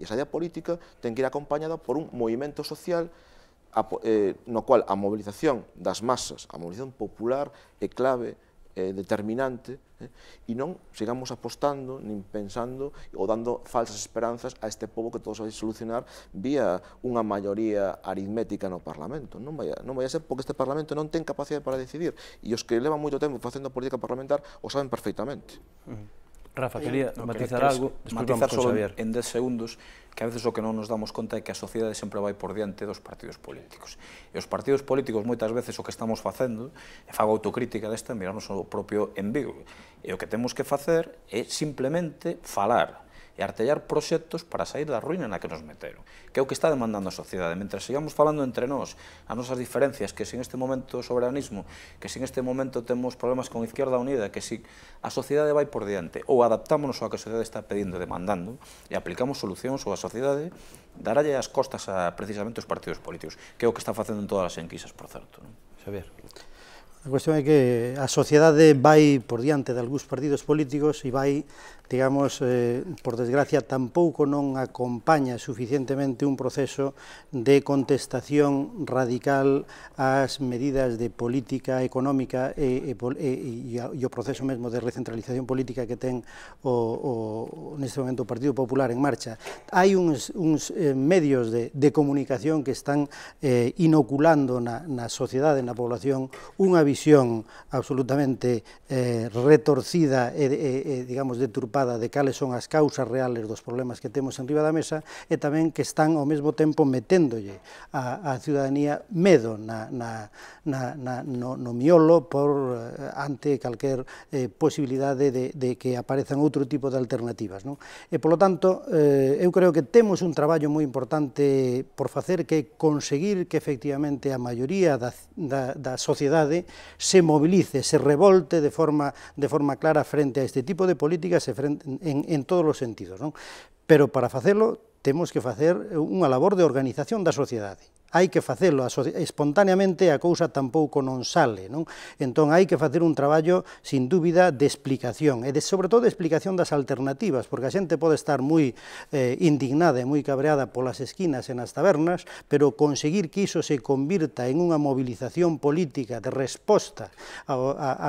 e a saída política ten que ir acompañada por un movimento social que a, eh, no cual a mobilización das masas, a mobilización popular é clave, é eh, determinante, eh? e non sigamos apostando, nin pensando ou dando falsas esperanzas a este povo que todos vai solucionar vía unha maioría aritmética no Parlamento. Non vai, non vai a ser porque este Parlamento non ten capacidade para decidir, e os que levan moito tempo facendo política parlamentar o saben perfectamente. Uh -huh. Rafa, quería no, matizar algo, matizar solo Xavier. en 10 segundos, que a veces o que non nos damos conta é que a sociedade sempre vai por diante dos partidos políticos. E os partidos políticos moitas veces o que estamos facendo, e fago autocrítica desta, mirarnos o propio en E o que temos que facer é simplemente falar, e artellar proxectos para sair da ruína na que nos meteron, que é o que está demandando a sociedade. Mentre sigamos falando entre nós, as nosas diferencias, que sin este momento soberanismo, que sin este momento temos problemas con Izquierda Unida, que si a sociedade vai por diante, ou adaptámonos ao que a sociedade está pedindo e demandando, e aplicamos solucións ou a sociedade, darálle as costas a precisamente os partidos políticos, que é o que está facendo en todas as enquisas, por certo. Non? Xavier. A cuestión é que a sociedade vai por diante de algúns partidos políticos e vai digamos, eh, por desgracia, tampouco non acompaña suficientemente un proceso de contestación radical ás medidas de política económica e, e, e, e o proceso mesmo de recentralización política que ten o, o, neste momento o Partido Popular en marcha. Hai uns, uns eh, medios de, de comunicación que están eh, inoculando na, na sociedade, na población, unha visión absolutamente eh, retorcida e, e, e digamos, deturpada empapada de cales son as causas reales dos problemas que temos en riba da mesa e tamén que están ao mesmo tempo meténdolle a, a ciudadanía medo na, na, na, na, no, no miolo por eh, ante calquer eh, posibilidade de, de que aparezan outro tipo de alternativas. Non? E, polo tanto, eh, eu creo que temos un traballo moi importante por facer que conseguir que efectivamente a maioría da, da, da sociedade se movilice, se revolte de forma, de forma clara frente a este tipo de políticas e frente en, en, en todos os sentidos. Non? Pero para facelo temos que facer unha labor de organización da sociedade hai que facelo, espontaneamente a cousa tampouco non sale, non? Entón hai que facer un traballo, sin dúbida, de explicación, e de, sobre todo de explicación das alternativas, porque a xente pode estar moi eh, indignada e moi cabreada polas esquinas e nas tabernas, pero conseguir que iso se convirta en unha mobilización política de resposta a,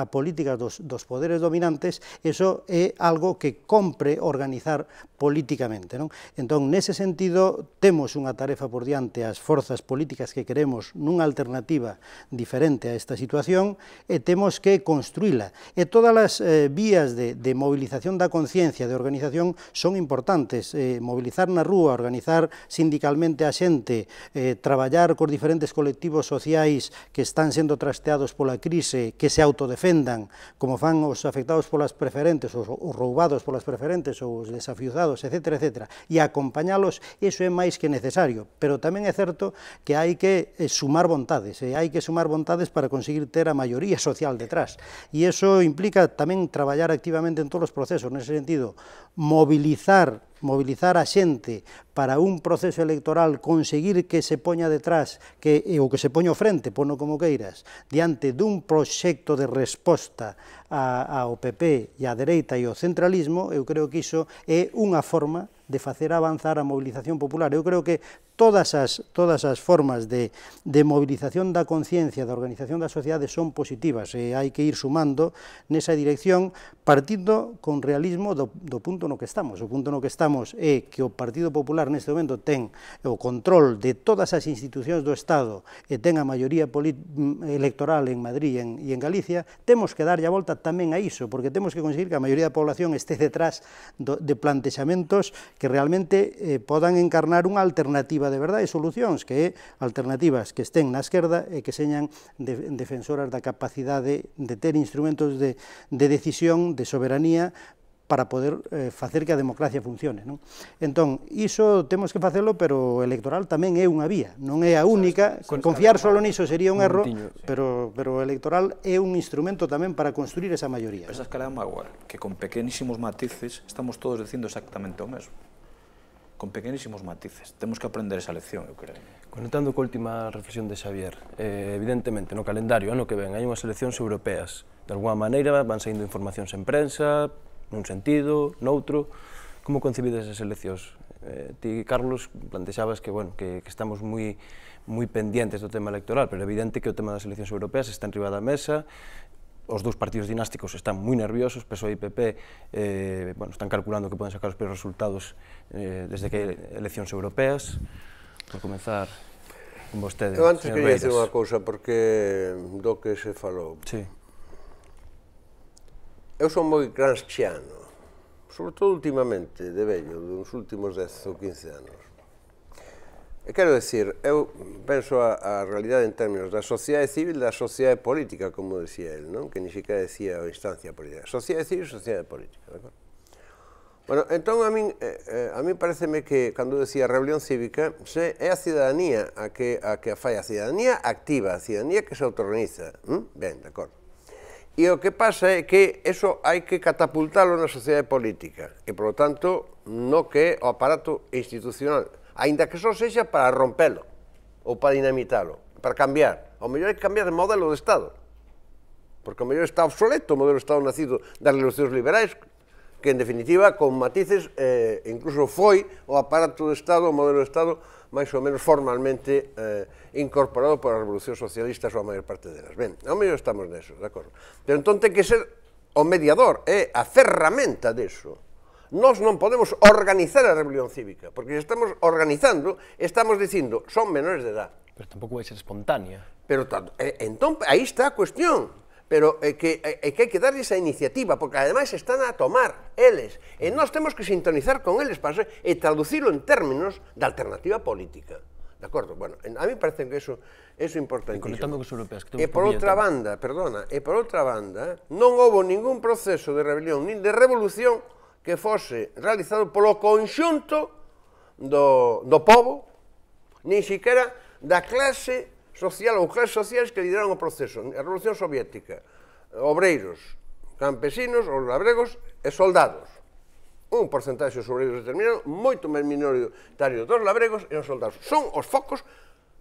a, a políticas dos, dos poderes dominantes, eso é algo que compre organizar políticamente, non? Entón, nese sentido, temos unha tarefa por diante as forzas políticas que queremos nunha alternativa diferente a esta situación e temos que construíla. E todas as eh, vías de, de movilización da conciencia, de organización, son importantes. Eh, movilizar na rúa, organizar sindicalmente a xente, eh, traballar cos diferentes colectivos sociais que están sendo trasteados pola crise, que se autodefendan, como fan os afectados polas preferentes, os, os roubados polas preferentes, ou os desafiuzados, etc., etc., e acompañalos, iso é máis que necesario. Pero tamén é certo que hai que eh, sumar vontades, e eh, hai que sumar vontades para conseguir ter a maioría social detrás. E iso implica tamén traballar activamente en todos os procesos, nese sentido, movilizar movilizar a xente para un proceso electoral, conseguir que se poña detrás, que, eh, ou que se poña o frente, pono como queiras, diante dun proxecto de resposta ao PP e á dereita e ao centralismo, eu creo que iso é unha forma de facer avanzar a mobilización popular. Eu creo que todas as, todas as formas de, de mobilización da conciencia, da organización da sociedade son positivas e hai que ir sumando nesa dirección partindo con realismo do, do punto no que estamos. O punto no que estamos é que o Partido Popular neste momento ten o control de todas as institucións do Estado e ten a maioría mm, electoral en Madrid e en, e en Galicia, temos que darlle a volta tamén a iso, porque temos que conseguir que a maioría da población este detrás do, de plantexamentos que realmente eh, podan encarnar unha alternativa de verdade solucións, que é alternativas que estén na esquerda e que señan defensoras da capacidade de ter instrumentos de, de decisión, de soberanía, para poder eh, facer que a democracia funcione. Non? Entón, iso temos que facelo, pero electoral tamén é unha vía, non é a única, confiar solo niso sería un erro, pero, pero electoral é un instrumento tamén para construir esa maioría. Esa escala é mágoa, que con pequenísimos matices estamos todos dicindo exactamente o mesmo con pequenísimos matices. Temos que aprender esa lección, eu creo. Conectando coa última reflexión de Xavier, eh, evidentemente no calendario ano que ven hai unhas eleccións europeas. De alguma maneira van saindo informacións en prensa, nun sentido, noutro. Como concebides as eleccións? Eh, ti, Carlos, plantexabas que, bueno, que, que estamos moi moi pendentes do tema electoral, pero é evidente que o tema das eleccións europeas está enriba da mesa, os dous partidos dinásticos están moi nerviosos, PSOE e PP eh, bueno, están calculando que poden sacar os peores resultados eh, desde que hai eleccións europeas. Por comenzar con vostede, Eu antes queria dicir unha cousa, porque do que se falou. Sí. Eu son moi granxiano, sobre todo últimamente, de vello, dos últimos 10 ou 15 anos. E eh, quero decir, eu penso a, a realidade en términos da sociedade civil da sociedade política, como decía el, non? Que nixica decía a instancia política. Sociedade civil, sociedade política, de acordo? Bueno, entón a min, eh, eh a min pareceme que, cando decía rebelión cívica, se é a cidadanía a que a que a fai a cidadanía activa, a cidadanía que se autorganiza. Hm? Ben, de acordo. E o que pasa é que eso hai que catapultalo na sociedade política e, por lo tanto, no que o aparato institucional Ainda que só sexa para rompelo ou para dinamitalo, para cambiar. O mellor é cambiar de modelo de Estado. Porque o mellor está obsoleto o modelo de Estado nacido das revolucións liberais, que en definitiva con matices eh, incluso foi o aparato do Estado, o modelo de Estado máis ou menos formalmente eh, incorporado polas revolucións socialistas ou a maior parte delas. Ben, ao mellor estamos neso, de acordo? Pero entón ten que ser o mediador, é eh, a ferramenta deso nós non podemos organizar a rebelión cívica, porque estamos organizando, estamos dicindo, son menores de edad. Pero tampouco vai ser espontánea. Pero entón, aí está a cuestión pero é que, é que hai que darles a iniciativa, porque ademais están a tomar eles, e nós temos que sintonizar con eles para ser, e traducilo en términos de alternativa política. De acordo? Bueno, a mí parece que eso é importantísimo. E conectando cos europeos. Que e por outra banda, perdona, e por outra banda, non houve ningún proceso de rebelión, nin de revolución que fose realizado polo conxunto do, do povo, nin siquiera da clase social ou clases sociais que lideraron o proceso, a Revolución Soviética, obreiros, campesinos, os labregos e soldados. Un porcentaxe dos obreiros determinado, moito máis minoritario dos labregos e os soldados. Son os focos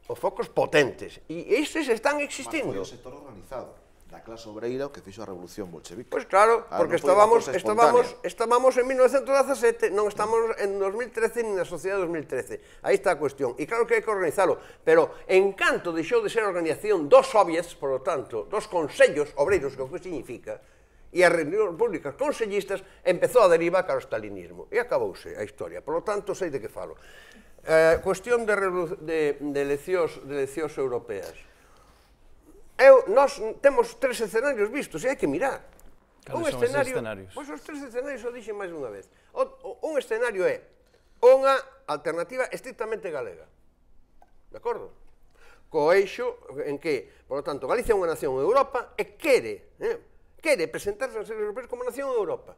os focos potentes. E estes están existindo. Mas foi o sector organizado da clase obreira o que fixo a revolución bolchevique. Pois pues claro, ah, porque estábamos, estábamos, estábamos en 1917, non estamos en 2013 nin na sociedade 2013. Aí está a cuestión. E claro que hai que organizalo, pero en canto deixou de ser organización dos soviets, por lo tanto, dos consellos obreiros, que o que significa, e as reunións públicas consellistas empezou a deriva cara ao stalinismo. E acabouse a historia. Por lo tanto, sei de que falo. Eh, cuestión de, de, de, lecións, de lecións europeas eu, nós temos tres escenarios vistos e hai que mirar. Cales un escenario, escenarios? Pois os tres escenarios o dixen máis unha vez. O, o, un escenario é unha alternativa estrictamente galega. De acordo? Co eixo en que, por lo tanto, Galicia é unha nación en Europa e quere, eh, quere presentarse aos europeos como nación en Europa.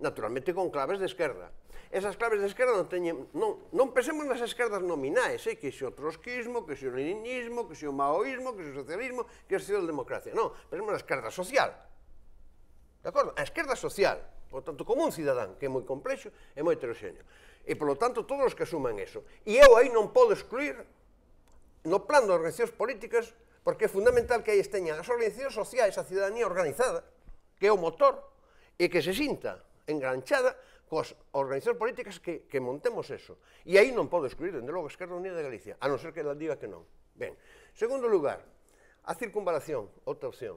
Naturalmente con claves de esquerda esas claves de esquerda non teñen... Non, non pensemos nas esquerdas nominais, eh, que se o trotskismo, que se o leninismo, que se o maoísmo, que se o socialismo, que se o democracia. Non, pensemos na esquerda social. De acordo? A esquerda social, por tanto, como un cidadán, que é moi complexo e moi heteroxéneo. E, polo tanto, todos os que asuman eso. E eu aí non podo excluir no plano das organizacións políticas porque é fundamental que aí esteñan as organizacións sociais, a cidadanía organizada, que é o motor, e que se sinta enganchada coas organizacións políticas que, que montemos eso. E aí non podo excluir, dende logo, a Esquerda Unida de Galicia, a non ser que ela diga que non. Ben, segundo lugar, a circunvalación, outra opción,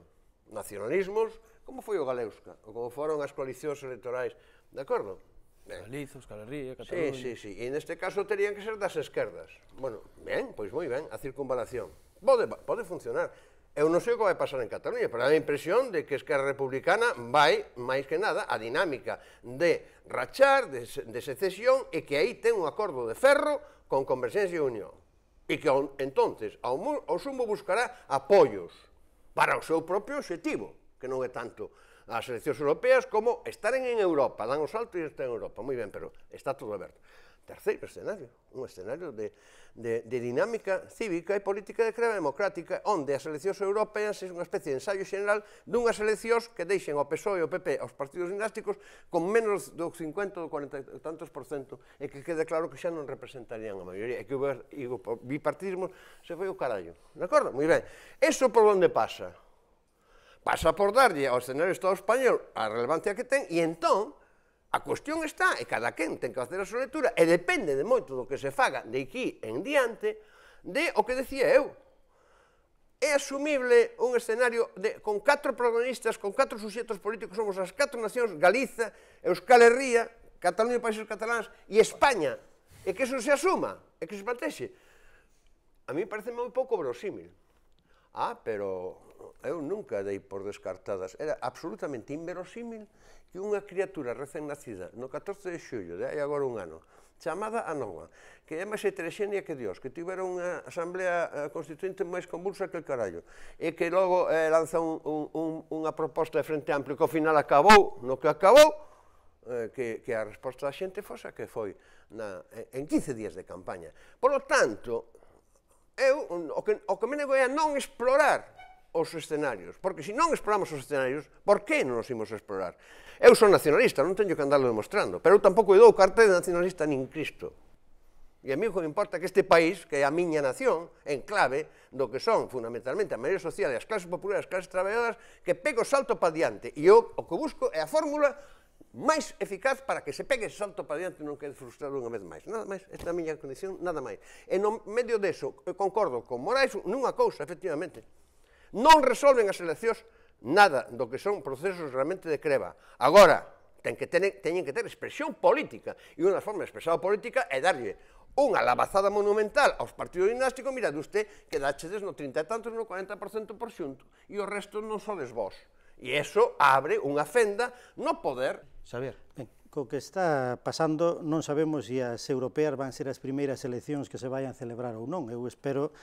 nacionalismos, como foi o Galeusca, ou como foron as coalicións electorais, de acordo? Ben. Galizos, Calarría, Cataluña... Sí, sí, sí, e neste caso terían que ser das esquerdas. Bueno, ben, pois moi ben, a circunvalación. Pode, pode funcionar. Eu non sei o que vai pasar en Cataluña, pero dá a impresión de que Esquerra Republicana vai, máis que nada, a dinámica de rachar, de, de secesión, e que aí ten un acordo de ferro con Convergencia e Unión. E que, entonces, ao, ao sumo buscará apoios para o seu propio objetivo, que non é tanto as eleccións europeas como estaren en Europa, dan o salto e están en Europa. Moi ben, pero está todo aberto terceiro escenario, un escenario de, de, de dinámica cívica e política de crema democrática, onde as eleccións europeas é unha especie de ensaio xeral dunhas eleccións que deixen ao PSOE e ao PP aos partidos dinásticos con menos do 50 ou 40 tantos por cento e que quede claro que xa non representarían a maioría e que o bipartidismo se foi o carallo. De acordo? Moi ben. Eso por onde pasa? Pasa por darlle ao escenario Estado español a relevancia que ten e entón A cuestión está, e cada quen ten que facer a súa lectura, e depende de moito do que se faga de aquí en diante, de o que decía eu. É asumible un escenario de, con catro protagonistas, con catro suxetos políticos, somos as catro nacións, Galiza, Euskal Herria, Cataluña e Países Catalans, e España, e que eso se asuma, e que se plantexe. A mí parece moi pouco verosímil. Ah, pero eu nunca dei por descartadas. Era absolutamente inverosímil que unha criatura recén nacida no 14 de xullo, de hai agora un ano, chamada Anoa, que é máis heterexénia que Dios, que tivera unha asamblea eh, constituinte máis convulsa que o carallo, e que logo eh, lanza un, un, un, unha proposta de Frente Amplio que ao final acabou, no que acabou, eh, que, que a resposta da xente fosa que foi na, en 15 días de campaña. Por lo tanto, eu o que, o que me nego é non explorar os escenarios. Porque se non exploramos os escenarios, por que non os imos explorar? Eu son nacionalista, non teño que andarlo demostrando, pero eu tampouco dou carta de nacionalista nin Cristo. E a mí o que me importa que este país, que é a miña nación, en clave do que son fundamentalmente a maioria social e as clases populares, as clases traballadoras, que pego o salto para diante. E eu o que busco é a fórmula máis eficaz para que se pegue ese salto para diante e non quede frustrado unha vez máis. Nada máis, esta é a miña condición, nada máis. E no medio deso, concordo con Moraes nunha cousa, efectivamente, non resolven as eleccións nada do que son procesos realmente de creva. Agora, ten que teñen, teñen que ter expresión política, e unha forma de expresar política é darlle unha alabazada monumental aos partidos dinásticos, mirad usted que dachedes no 30 e tanto no 40% por xunto, e o resto non sodes vos. E eso abre unha fenda no poder. Xavier, ben, co que está pasando non sabemos se as europeas van ser as primeiras eleccións que se vayan celebrar ou non. Eu espero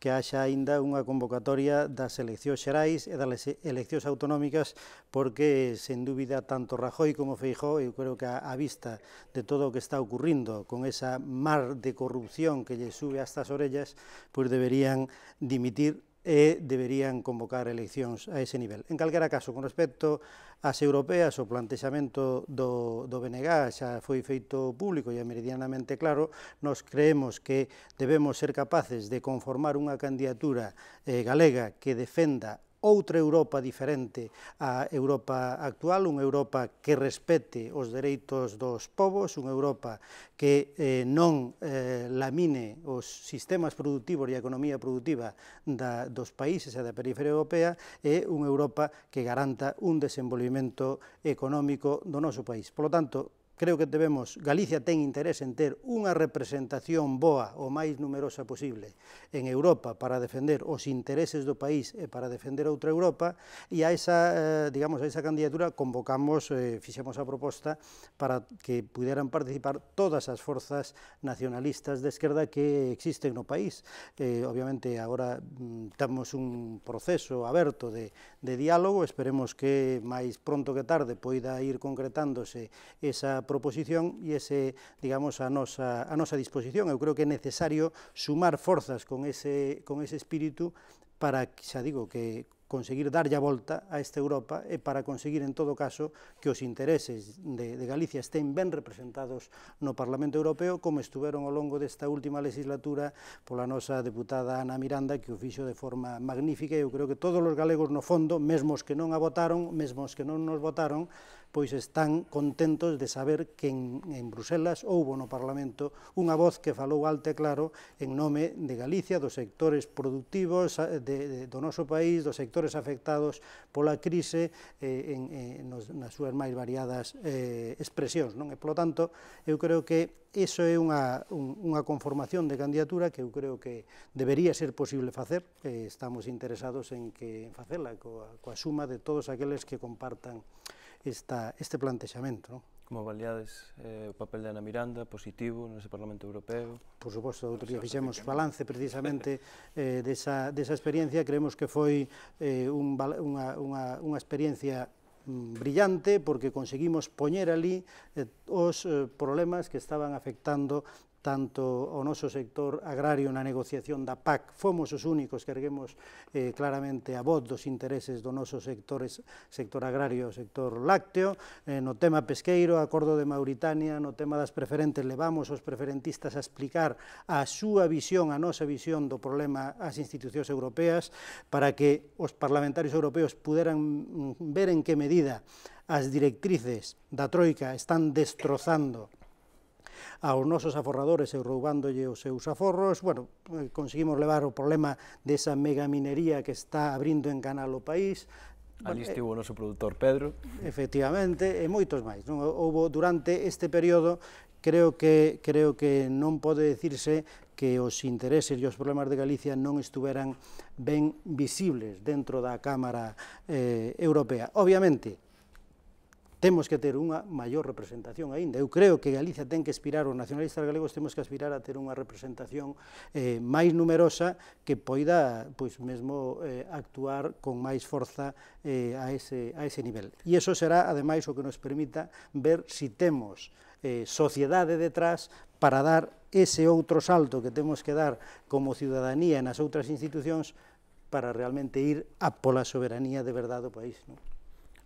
que haxa aínda unha convocatoria das eleccións xerais e das eleccións autonómicas porque, sen dúbida, tanto Rajoy como Feijó, eu creo que a vista de todo o que está ocurrindo con esa mar de corrupción que lle sube hasta as orellas, pois deberían dimitir e deberían convocar eleccións a ese nivel. En calquera caso, con respecto ás europeas, o plantexamento do, do BNG xa foi feito público e meridianamente claro, nos creemos que debemos ser capaces de conformar unha candidatura eh, galega que defenda outra Europa diferente á Europa actual, unha Europa que respete os dereitos dos povos, unha Europa que eh, non eh, lamine os sistemas productivos e a economía productiva da, dos países e da periferia europea, e unha Europa que garanta un desenvolvimento económico do noso país. Por lo tanto, creo que debemos, Galicia ten interés en ter unha representación boa o máis numerosa posible en Europa para defender os intereses do país e para defender a outra Europa e a esa, eh, digamos, a esa candidatura convocamos, eh, fixemos a proposta para que puderan participar todas as forzas nacionalistas de esquerda que existen no país. Eh, obviamente, agora mm, temos un proceso aberto de, de diálogo, esperemos que máis pronto que tarde poida ir concretándose esa proposición e ese, digamos, a nosa, a nosa disposición. Eu creo que é necesario sumar forzas con ese, con ese espírito para, xa digo, que conseguir darlle a volta a esta Europa e para conseguir, en todo caso, que os intereses de, de Galicia estén ben representados no Parlamento Europeo, como estuveron ao longo desta última legislatura pola nosa deputada Ana Miranda, que o fixo de forma magnífica, e eu creo que todos os galegos, no fondo, mesmo os que non a votaron, mesmo os que non nos votaron, pois están contentos de saber que en, en Bruselas houbo no Parlamento unha voz que falou alto e claro en nome de Galicia, dos sectores productivos de, de, do noso país, dos sectores afectados pola crise eh, en, en, eh, nos, nas súas máis variadas eh, expresións. Non? E, polo tanto, eu creo que iso é unha, unha conformación de candidatura que eu creo que debería ser posible facer, estamos interesados en que facela, coa, coa suma de todos aqueles que compartan esta, este plantexamento. Non? Como avaliades eh, o papel de Ana Miranda, positivo, nese Parlamento Europeo? Por suposto, outro día fixemos balance precisamente eh, desa, desa experiencia, creemos que foi eh, un, unha, unha, unha experiencia mm, brillante porque conseguimos poñer ali eh, os eh, problemas que estaban afectando tanto o noso sector agrario na negociación da PAC, fomos os únicos que erguemos eh, claramente a voz dos intereses do noso sectores, sector agrario e sector lácteo, eh, no tema pesqueiro, acordo de Mauritania, no tema das preferentes, levamos os preferentistas a explicar a súa visión, a nosa visión do problema ás institucións europeas, para que os parlamentarios europeos puderan mm, ver en que medida as directrices da Troika están destrozando aos nosos aforradores e roubándolle os seus aforros. Bueno, eh, conseguimos levar o problema desa megaminería que está abrindo en canal o país, Ali estivo eh, o noso produtor Pedro. Efectivamente, e moitos máis. Non? Houbo durante este período creo que creo que non pode decirse que os intereses e os problemas de Galicia non estuveran ben visibles dentro da Cámara eh, Europea. Obviamente, temos que ter unha maior representación aínda. Eu creo que Galicia ten que aspirar, os nacionalistas galegos temos que aspirar a ter unha representación eh, máis numerosa que poida pois mesmo eh, actuar con máis forza eh, a, ese, a ese nivel. E iso será, ademais, o que nos permita ver si temos eh, sociedade detrás para dar ese outro salto que temos que dar como ciudadanía nas outras institucións para realmente ir a pola soberanía de verdade do país. Non?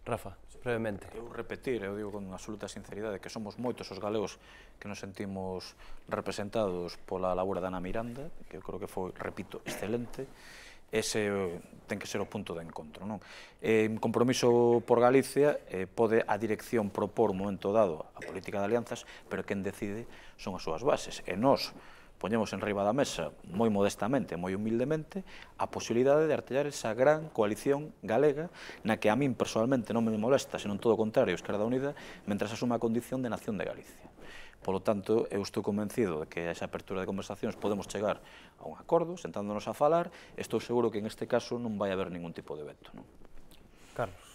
Rafa brevemente. Eu repetir, eu digo con absoluta sinceridade, que somos moitos os galegos que nos sentimos representados pola labura da Ana Miranda, que eu creo que foi, repito, excelente, ese eh, ten que ser o punto de encontro. Non? Eh, en compromiso por Galicia eh, pode a dirección propor un momento dado a política de alianzas, pero quen decide son as súas bases. E nós, poñemos en riba da mesa, moi modestamente, moi humildemente, a posibilidade de artellar esa gran coalición galega na que a min personalmente non me molesta, senón todo o contrario, Esquerda Unida, mentras asuma a condición de nación de Galicia. Por lo tanto, eu estou convencido de que a esa apertura de conversacións podemos chegar a un acordo, sentándonos a falar, estou seguro que en este caso non vai haber ningún tipo de veto. Non? Carlos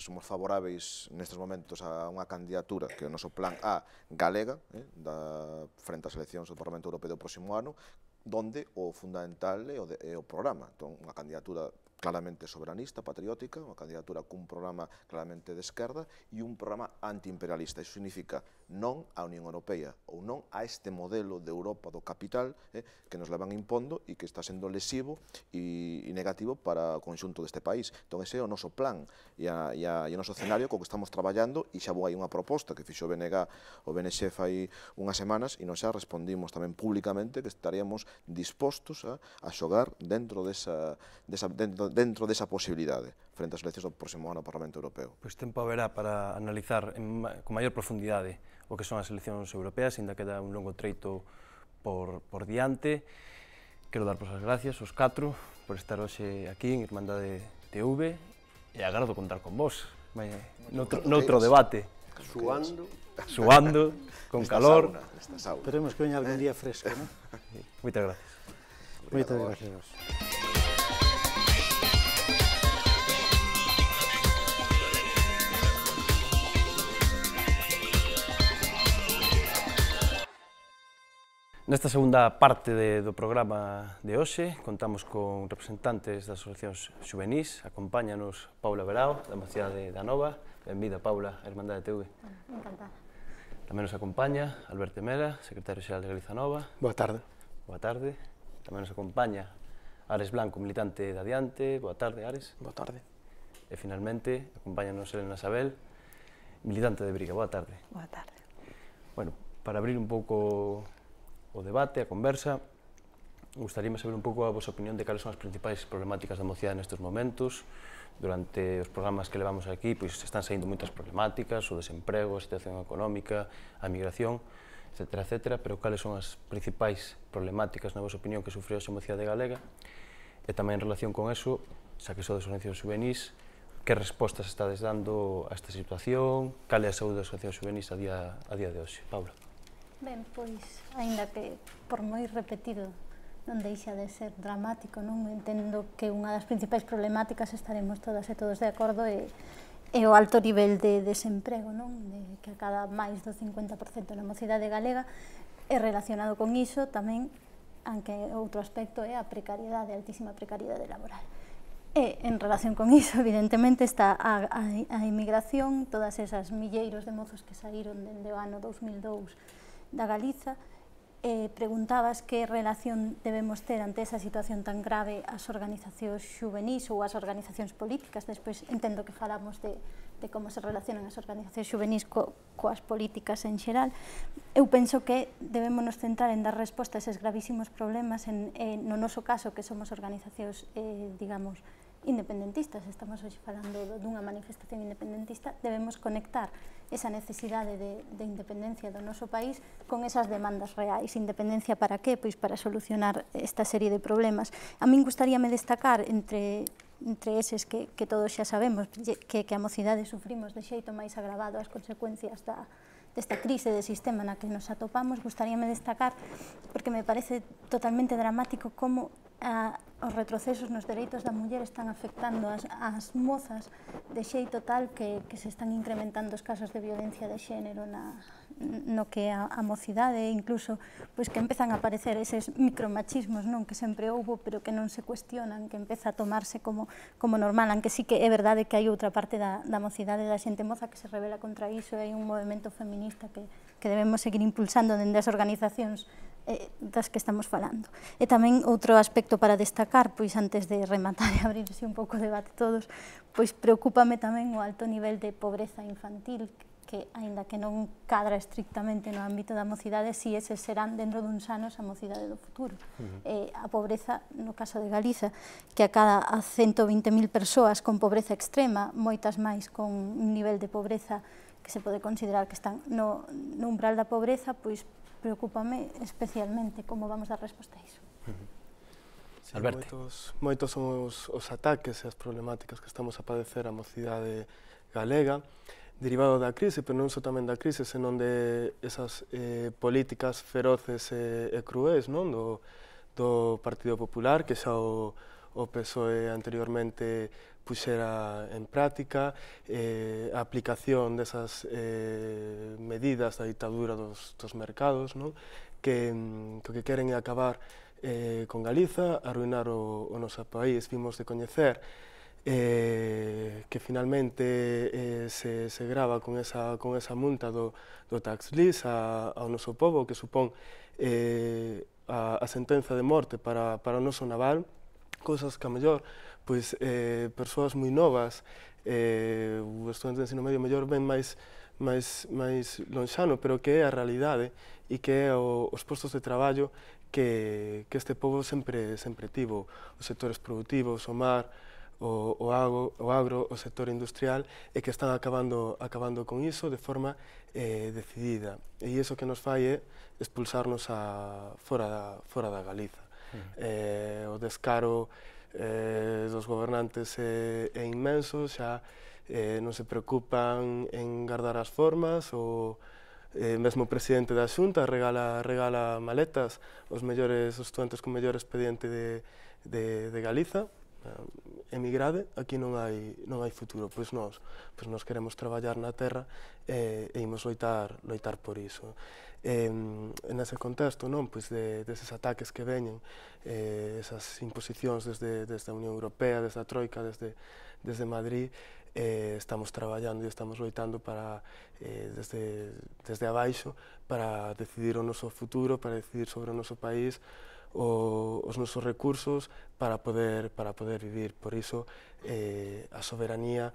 somos favoráveis nestes momentos a unha candidatura que é o noso plan A galega eh, da, frente ás eleccións do Parlamento Europeo do próximo ano, donde o fundamental é o, de, é o programa. Entón, unha candidatura claramente soberanista, patriótica, unha candidatura cun programa claramente de esquerda e un programa antiimperialista. Iso significa non á Unión Europea ou non a este modelo de Europa do capital eh, que nos levan impondo e que está sendo lesivo e, e negativo para o conxunto deste país. Entón, ese é o noso plan e, a, e, a, e o noso escenario co que estamos traballando e xa vou hai unha proposta que fixo o BNG, o BNX fai unhas semanas e nos xa respondimos tamén públicamente que estaríamos dispostos a, a xogar dentro desa, desa, dentro, dentro desa posibilidade frente ás eleccións do próximo ano ao Parlamento Europeo. Pois tempo haberá para analizar en, con maior profundidade o que son as eleccións europeas, ainda queda un longo treito por, por diante. Quero dar as gracias aos catro por estar hoxe aquí en Irmandade TV e agardo contar con vos vai, noutro, noutro debate. Suando. Suando, con calor. Sauna, sauna. Esperemos que veña algún día fresco, non? Moitas gracias. Moitas gracias. Nesta segunda parte de, do programa de hoxe contamos con representantes das asociacións juvenis. Acompáñanos Paula Verao, da Maciade da Nova. Benvida, Paula, a de TV. Encantada. Tamén nos acompaña Albert Mera, secretario xeral de Galiza Nova. Boa tarde. Boa tarde. Tamén nos acompaña Ares Blanco, militante de Adiante. Boa tarde, Ares. Boa tarde. E finalmente, acompáñanos Elena Sabel, militante de Briga. Boa tarde. Boa tarde. Bueno, para abrir un pouco o debate, a conversa. Gustaríame saber un pouco a vosa opinión de cales son as principais problemáticas da mocidade nestes momentos. Durante os programas que levamos aquí, pois están saindo moitas problemáticas, o desemprego, a situación económica, a migración, etc. etc. Pero cales son as principais problemáticas, na vosa opinión, que sufriu a mocidade galega? E tamén en relación con eso, xa que sodes organizacións juvenís, que respostas estades dando a esta situación, cal é a saúde das organizacións juvenís a día, a día de hoxe? Paula. Ben, pois, aínda que por moi repetido non deixa de ser dramático, non entendo que unha das principais problemáticas estaremos todas e todos de acordo e e o alto nivel de desemprego, non? De, que acaba máis do 50% da mocidade galega é relacionado con iso tamén aunque outro aspecto é a precariedade, a altísima precariedade laboral. E en relación con iso, evidentemente, está a, a, a emigración, todas esas milleiros de mozos que saíron dende o ano 2002 da Galiza, eh, preguntabas que relación debemos ter ante esa situación tan grave as organizacións juvenis ou as organizacións políticas, despois entendo que falamos de, de como se relacionan as organizacións juvenis co, coas políticas en xeral, eu penso que debemos nos centrar en dar resposta a eses gravísimos problemas en, en no noso caso que somos organizacións, eh, digamos, independentistas, estamos hoxe falando dunha manifestación independentista, debemos conectar esa necesidade de, de independencia do noso país con esas demandas reais. Independencia para qué? Pois para solucionar esta serie de problemas. A min gustaríame destacar entre entre eses que, que todos xa sabemos que, que a mocidade sufrimos de xeito máis agravado as consecuencias da, desta crise de sistema na que nos atopamos, gustaríame destacar, porque me parece totalmente dramático como a, os retrocesos nos dereitos da muller están afectando as, as mozas de xeito tal que, que se están incrementando os casos de violencia de xénero na, no que a, a mocidade, incluso pois que empezan a aparecer eses micromachismos non que sempre houbo, pero que non se cuestionan, que empeza a tomarse como, como normal, aunque sí que é verdade que hai outra parte da, da mocidade da xente moza que se revela contra iso, e hai un movimento feminista que, que debemos seguir impulsando dende as organizacións eh, das que estamos falando. E tamén outro aspecto para destacar, pois antes de rematar e abrirse un pouco o debate todos, pois preocúpame tamén o alto nivel de pobreza infantil que, aínda que non cadra estrictamente no ámbito da mocidade, si ese serán dentro duns anos a mocidade do futuro. Uh -huh. eh, a pobreza, no caso de Galiza, que cada a 120.000 persoas con pobreza extrema, moitas máis con un nivel de pobreza que se pode considerar que están no, no umbral da pobreza, pois preocupame especialmente como vamos dar resposta a iso. Uh -huh. Sí, Moitos, moitos son os, os ataques e as problemáticas que estamos a padecer a mocidade galega derivado da crise, pero non só tamén da crise, senón de esas eh, políticas feroces e, eh, e cruéis non? Do, do Partido Popular, que xa o, o PSOE anteriormente puxera en práctica eh, a aplicación desas eh, medidas da ditadura dos, dos mercados, non? que o que queren é acabar eh, con Galiza, arruinar o, o noso país, vimos de coñecer eh, que finalmente eh, se, se grava con esa, con esa multa do, do tax lease a, ao noso povo, que supón eh, a, a sentenza de morte para, para o noso naval, cousas que a mellor pois, eh, persoas moi novas, eh, o estudante de ensino medio mellor ven máis máis, máis lonxano, pero que é a realidade e que é o, os postos de traballo que, que este povo sempre sempre tivo, os sectores produtivos, o mar, o, o, agro, o agro, o sector industrial, e que están acabando, acabando con iso de forma eh, decidida. E iso que nos fai é expulsarnos a, fora, da, fora da Galiza. Uh -huh. eh, o descaro eh, dos gobernantes é, eh, é inmenso, xa eh, non se preocupan en guardar as formas, o eh, mesmo o presidente da Xunta regala, regala maletas aos mellores, os estudantes con mellor expediente de, de, de Galiza, Eh, emigrade, aquí non hai, non hai futuro, pois nós, pois nós queremos traballar na terra e, eh, e imos loitar, loitar por iso. E, en ese contexto, non, pois de, deses ataques que veñen, eh, esas imposicións desde, desde a Unión Europea, desde a Troika, desde, desde Madrid, eh, estamos traballando e estamos loitando para, eh, desde, desde abaixo para decidir o noso futuro, para decidir sobre o noso país, o, os nosos recursos para poder, para poder vivir. Por iso, eh, a soberanía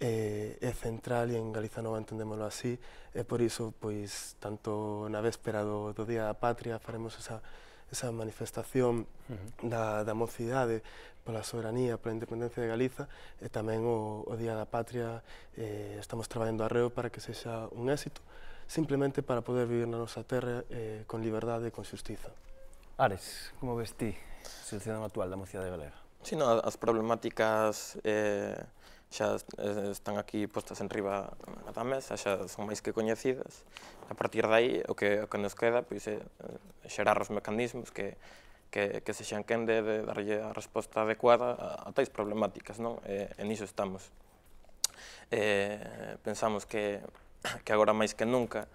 eh, é central e en Galiza Nova entendémolo así e por iso, pois, tanto na véspera do, do Día da Patria faremos esa, esa manifestación uh -huh. da, da mocidade pola soberanía, pola independencia de Galiza e tamén o, o Día da Patria eh, estamos traballando arreo para que sexa un éxito simplemente para poder vivir na nosa terra eh, con liberdade e con xustiza. Ares, como ves ti a situación actual da mocidade galega? Sí, no, as problemáticas eh, xa están aquí postas en riba da mesa, xa son máis que coñecidas. A partir dai, o que, o que nos queda pois, é eh, xerar os mecanismos que que, que se xan quende de darlle a resposta adecuada a, a tais problemáticas, non? E, en niso estamos. E, eh, pensamos que, que agora máis que nunca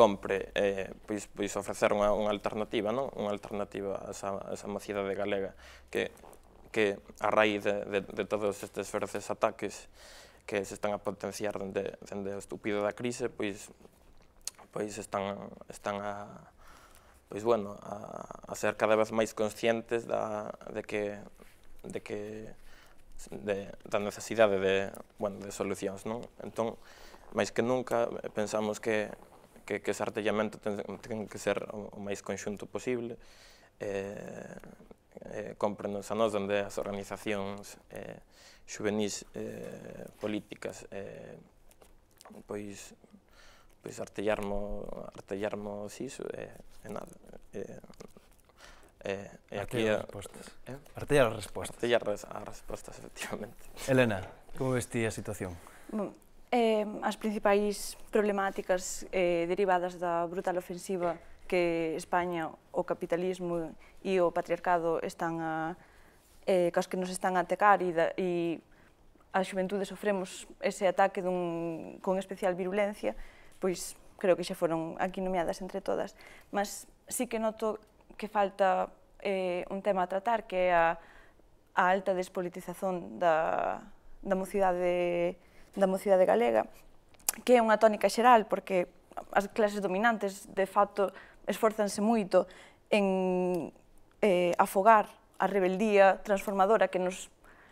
compre eh, pois, pois ofrecer unha, unha alternativa, non? unha alternativa a esa, a esa mocidade galega que, que a raíz de, de, de todos estes feroces ataques que se están a potenciar dende, dende o estúpido da crise, pois, pois están, están a, pois bueno, a, a ser cada vez máis conscientes da, de que, de que de, da necesidade de, bueno, de solucións, non? Entón, máis que nunca, eh, pensamos que que, que ese artellamento ten, ten que ser o, o máis conxunto posible, eh, eh, Comprenos a nós onde as organizacións eh, juvenis eh, políticas eh, pois pois artellarmo artellarmo iso eh, e, eh, nada eh, Eh, eh, aquí as respostas. Eh? Artellar as respostas. Artellar as, respostas, efectivamente. Elena, como vestía a situación? Bueno, Eh, as principais problemáticas eh, derivadas da brutal ofensiva que España, o capitalismo e o patriarcado están a, eh, cos que nos están a atacar e, da, e a xuventude sofremos ese ataque dun, con especial virulencia, pois creo que xa foron aquí nomeadas entre todas. Mas sí que noto que falta eh, un tema a tratar, que é a, a alta despolitización da, da mocidade da mocidade galega, que é unha tónica xeral, porque as clases dominantes, de facto, esforzanse moito en eh, afogar a rebeldía transformadora que nos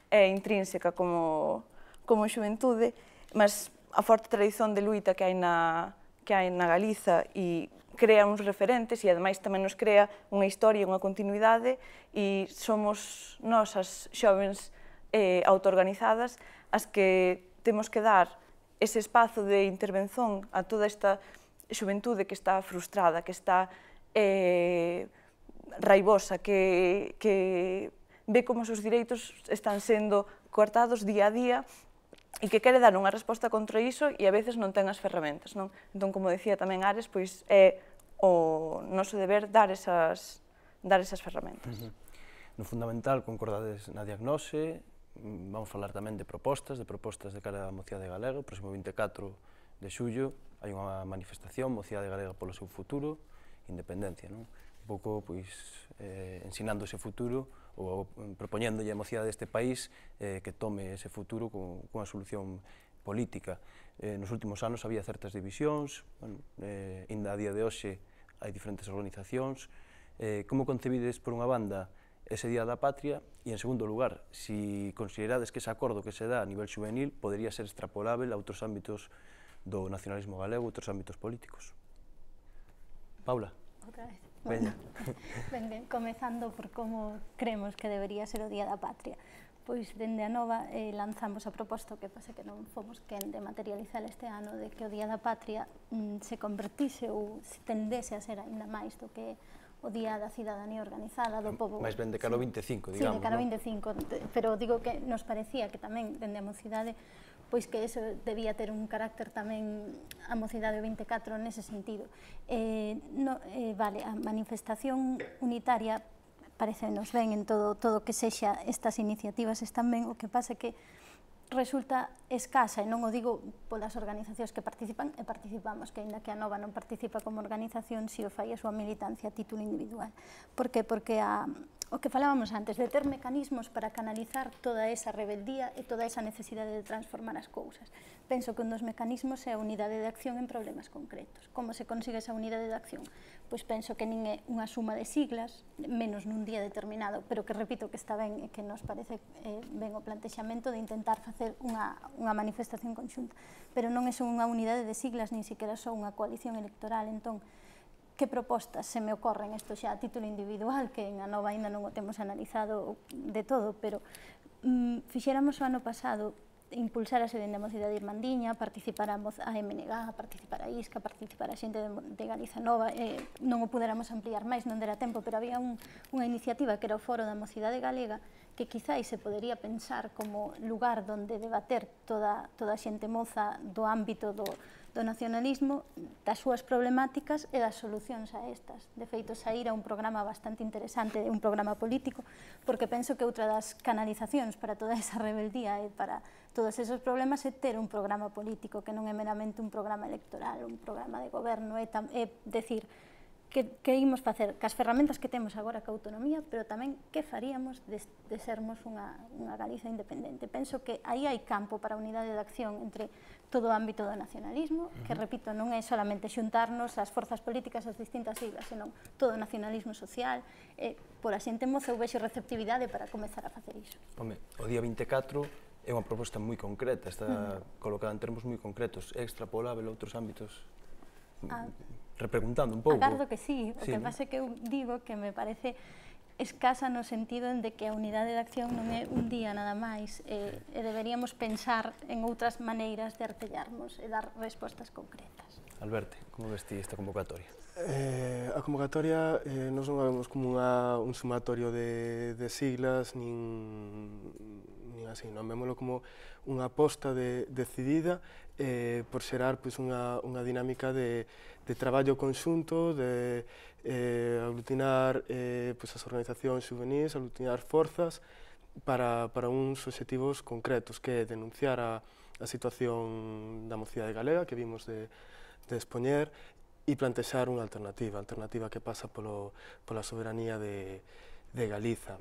é intrínseca como, como xuventude, mas a forte tradición de luita que hai na, que hai na Galiza e crea uns referentes e ademais tamén nos crea unha historia, unha continuidade e somos nosas xovens eh, autoorganizadas as que temos que dar ese espazo de intervención a toda esta xuventude que está frustrada, que está eh, raibosa, que, que ve como os seus direitos están sendo coartados día a día e que quere dar unha resposta contra iso e a veces non ten as ferramentas. Non? Entón, como decía tamén Ares, pois é o noso deber dar esas, dar esas ferramentas. Uh -huh. No fundamental, concordades na diagnose, Mm, vamos falar tamén de propostas, de propostas de cara á Mocidade Galega, o próximo 24 de xullo hai unha manifestación, Mocidade Galega polo seu futuro, independencia, non? Un pouco, pois, eh, ensinando ese futuro ou mm, propoñéndolle a mocidade deste país eh, que tome ese futuro con, cunha solución política. Eh, nos últimos anos había certas divisións, bueno, eh, inda a día de hoxe hai diferentes organizacións. Eh, como concebides, por unha banda, ese Día da Patria e, en segundo lugar, si considerades que ese acordo que se dá a nivel juvenil podría ser extrapolável a outros ámbitos do nacionalismo galego, outros ámbitos políticos. Paula. Outra vez. ben, ben, comezando por como cremos que debería ser o Día da Patria. Pois, dende a nova, eh, lanzamos a proposta, que pase que non fomos quen de materializar este ano, de que o Día da Patria mm, se convertise ou se tendese a ser ainda máis do que o Día da Cidadanía Organizada do Pobo. Mais ben de cara ao 25, digamos. Sí, de cara ao 25, no? pero digo que nos parecía que tamén dende a mocidade pois que eso debía ter un carácter tamén a mocidade 24 nese sentido. Eh, no, eh, vale, a manifestación unitaria parece nos ben en todo todo que sexa estas iniciativas están ben, o que pasa que resulta escasa, e non o digo polas organizacións que participan, e participamos, que aínda que a Nova non participa como organización, si o fai a súa militancia a título individual. Por que? Porque a, o que falábamos antes, de ter mecanismos para canalizar toda esa rebeldía e toda esa necesidade de transformar as cousas. Penso que un dos mecanismos é a unidade de acción en problemas concretos. Como se consigue esa unidade de acción? Pois penso que nin é unha suma de siglas, menos nun día determinado, pero que repito que está ben e que nos parece eh, ben o plantexamento de intentar facer unha, unha manifestación conxunta. Pero non é só unha unidade de siglas, nin siquiera só unha coalición electoral, entón, que propostas se me ocorren, isto xa a título individual, que en Anova ainda non o temos analizado de todo, pero mm, fixéramos o ano pasado a dende de mocidade irmandiña, participar a, a MNG, participar a ISCA, participar a xente de, de Galiza Nova, eh, non o puderamos ampliar máis, non dera tempo, pero había un, unha iniciativa que era o Foro da Mocidade Galega, que quizáis se podería pensar como lugar donde debater toda, toda a xente moza do ámbito do, do nacionalismo, das súas problemáticas e das solucións a estas. De feito, saíra un programa bastante interesante, un programa político, porque penso que outra das canalizacións para toda esa rebeldía e para todos esos problemas é ter un programa político, que non é meramente un programa electoral, un programa de goberno, é, tam, é decir, que, que imos facer cas ferramentas que temos agora ca autonomía, pero tamén que faríamos de, de sermos unha, unha Galiza independente. Penso que aí hai campo para unidade de acción entre todo o ámbito do nacionalismo, uh -huh. que, repito, non é solamente xuntarnos as forzas políticas as distintas siglas, senón todo o nacionalismo social. E, por a xente moza, eu vexo receptividade para comezar a facer iso. Home, o día 24 é unha proposta moi concreta, está uh -huh. colocada en termos moi concretos, é extrapolável a outros ámbitos ah, repreguntando un pouco. Agardo que sí, o sí, que pase é que eu digo que me parece escasa no sentido de que a unidade de acción non é un día nada máis e, e deberíamos pensar en outras maneiras de artellarnos e dar respostas concretas. Alberto, como vesti esta convocatoria? Eh, a convocatoria eh, non son vemos como unha, un sumatorio de, de siglas nin, nin así, non vémolo como unha aposta de, decidida eh, por xerar pois, unha, unha dinámica de, de traballo conxunto, de eh, aglutinar eh, pues, as organizacións juvenis, aglutinar forzas para, para uns objetivos concretos, que é denunciar a, a situación da mocidade galega que vimos de, de expoñer e plantexar unha alternativa, alternativa que pasa polo, pola soberanía de, de Galiza.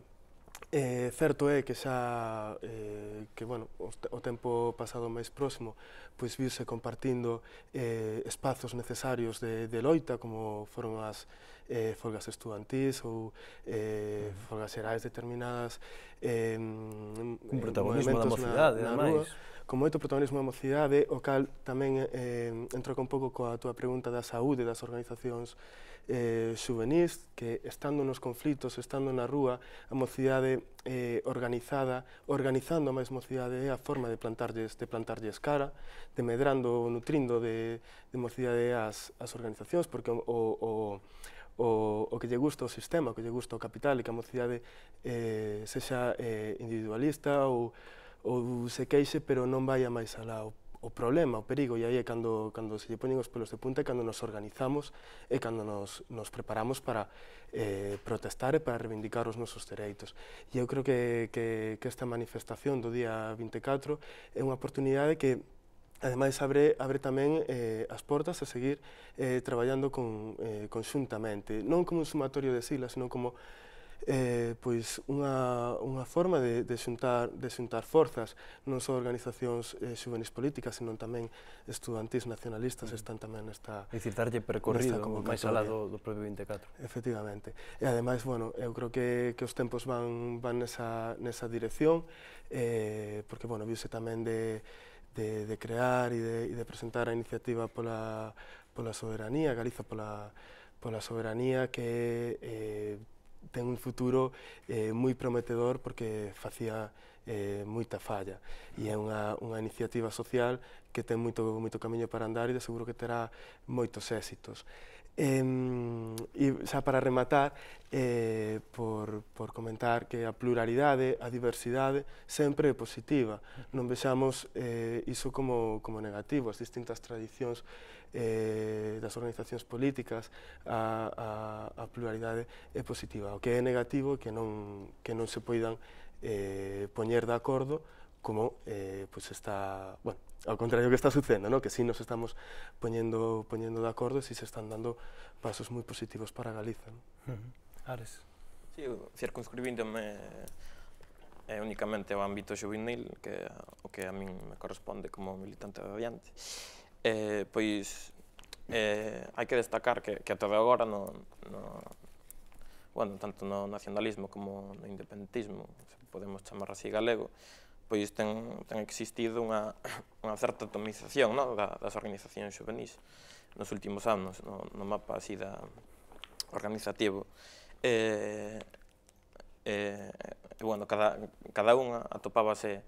Eh, certo é eh, que xa eh, que, bueno, o, o tempo pasado máis próximo pois virse compartindo eh, espazos necesarios de, de loita como foron as eh, folgas estudantis ou eh, uh -huh. folgas xerais determinadas eh, un protagonismo da mocidade, na, na ademais. Rúa, con moito protagonismo da mocidade, o cal tamén eh, entro con pouco coa túa pregunta da saúde das organizacións eh, souvenirs que estando nos conflitos, estando na rúa, a mocidade eh, organizada, organizando a máis mocidade é a forma de plantarlles, de plantarlles cara, de medrando, nutrindo de, de mocidade as, as organizacións, porque o, o, o, o que lle gusta o sistema, o que lle gusta o capital e que a mocidade eh, sexa eh, individualista ou, ou se queixe, pero non vai a máis alá. O o problema, o perigo, e aí é cando, cando se lle poñen os pelos de punta, e cando nos organizamos e cando nos, nos preparamos para eh, protestar e para reivindicar os nosos dereitos. E eu creo que, que, que esta manifestación do día 24 é unha oportunidade que Ademais, abre, abre tamén eh, as portas a seguir eh, traballando con, eh, conxuntamente, non como un sumatorio de silas, senón como eh, pois unha, unha forma de, de, xuntar, de xuntar forzas, non só organizacións eh, xuvenis políticas, senón tamén estudantis nacionalistas están tamén nesta E citarlle percorrido, percorrido máis alá do, do propio 24. Efectivamente. E ademais, bueno, eu creo que, que os tempos van, van nesa, nesa dirección, eh, porque, bueno, viuse tamén de, de, de crear e de, e de presentar a iniciativa pola, pola soberanía, Galiza pola, pola soberanía que eh, ten un futuro eh, moi prometedor porque facía eh, moita falla e é unha, unha iniciativa social que ten moito, moito camiño para andar e de seguro que terá moitos éxitos. Eh, e xa para rematar, eh, por, por comentar que a pluralidade, a diversidade, sempre é positiva. Non vexamos eh, iso como, como negativo, as distintas tradicións eh, das organizacións políticas a, a, a pluralidade é positiva. O que é negativo é que non, que non se poidan eh, poñer de acordo como eh, pues está, bueno, ao contrario que está sucedendo, ¿no? que si nos estamos poñendo, poñendo de acordo e si se están dando pasos moi positivos para Galiza. ¿no? Uh -huh. Ares. Sí, circunscribíndome é eh, únicamente o ámbito juvenil, que o que a min me corresponde como militante de aviante eh, pois eh, hai que destacar que, que até agora no, no, bueno, tanto no nacionalismo como no independentismo, se podemos chamar así galego, pois ten, ten existido unha, unha certa atomización no? da, das organizacións juvenis nos últimos anos, no, no mapa así da organizativo. Eh, eh, bueno, cada, cada unha atopábase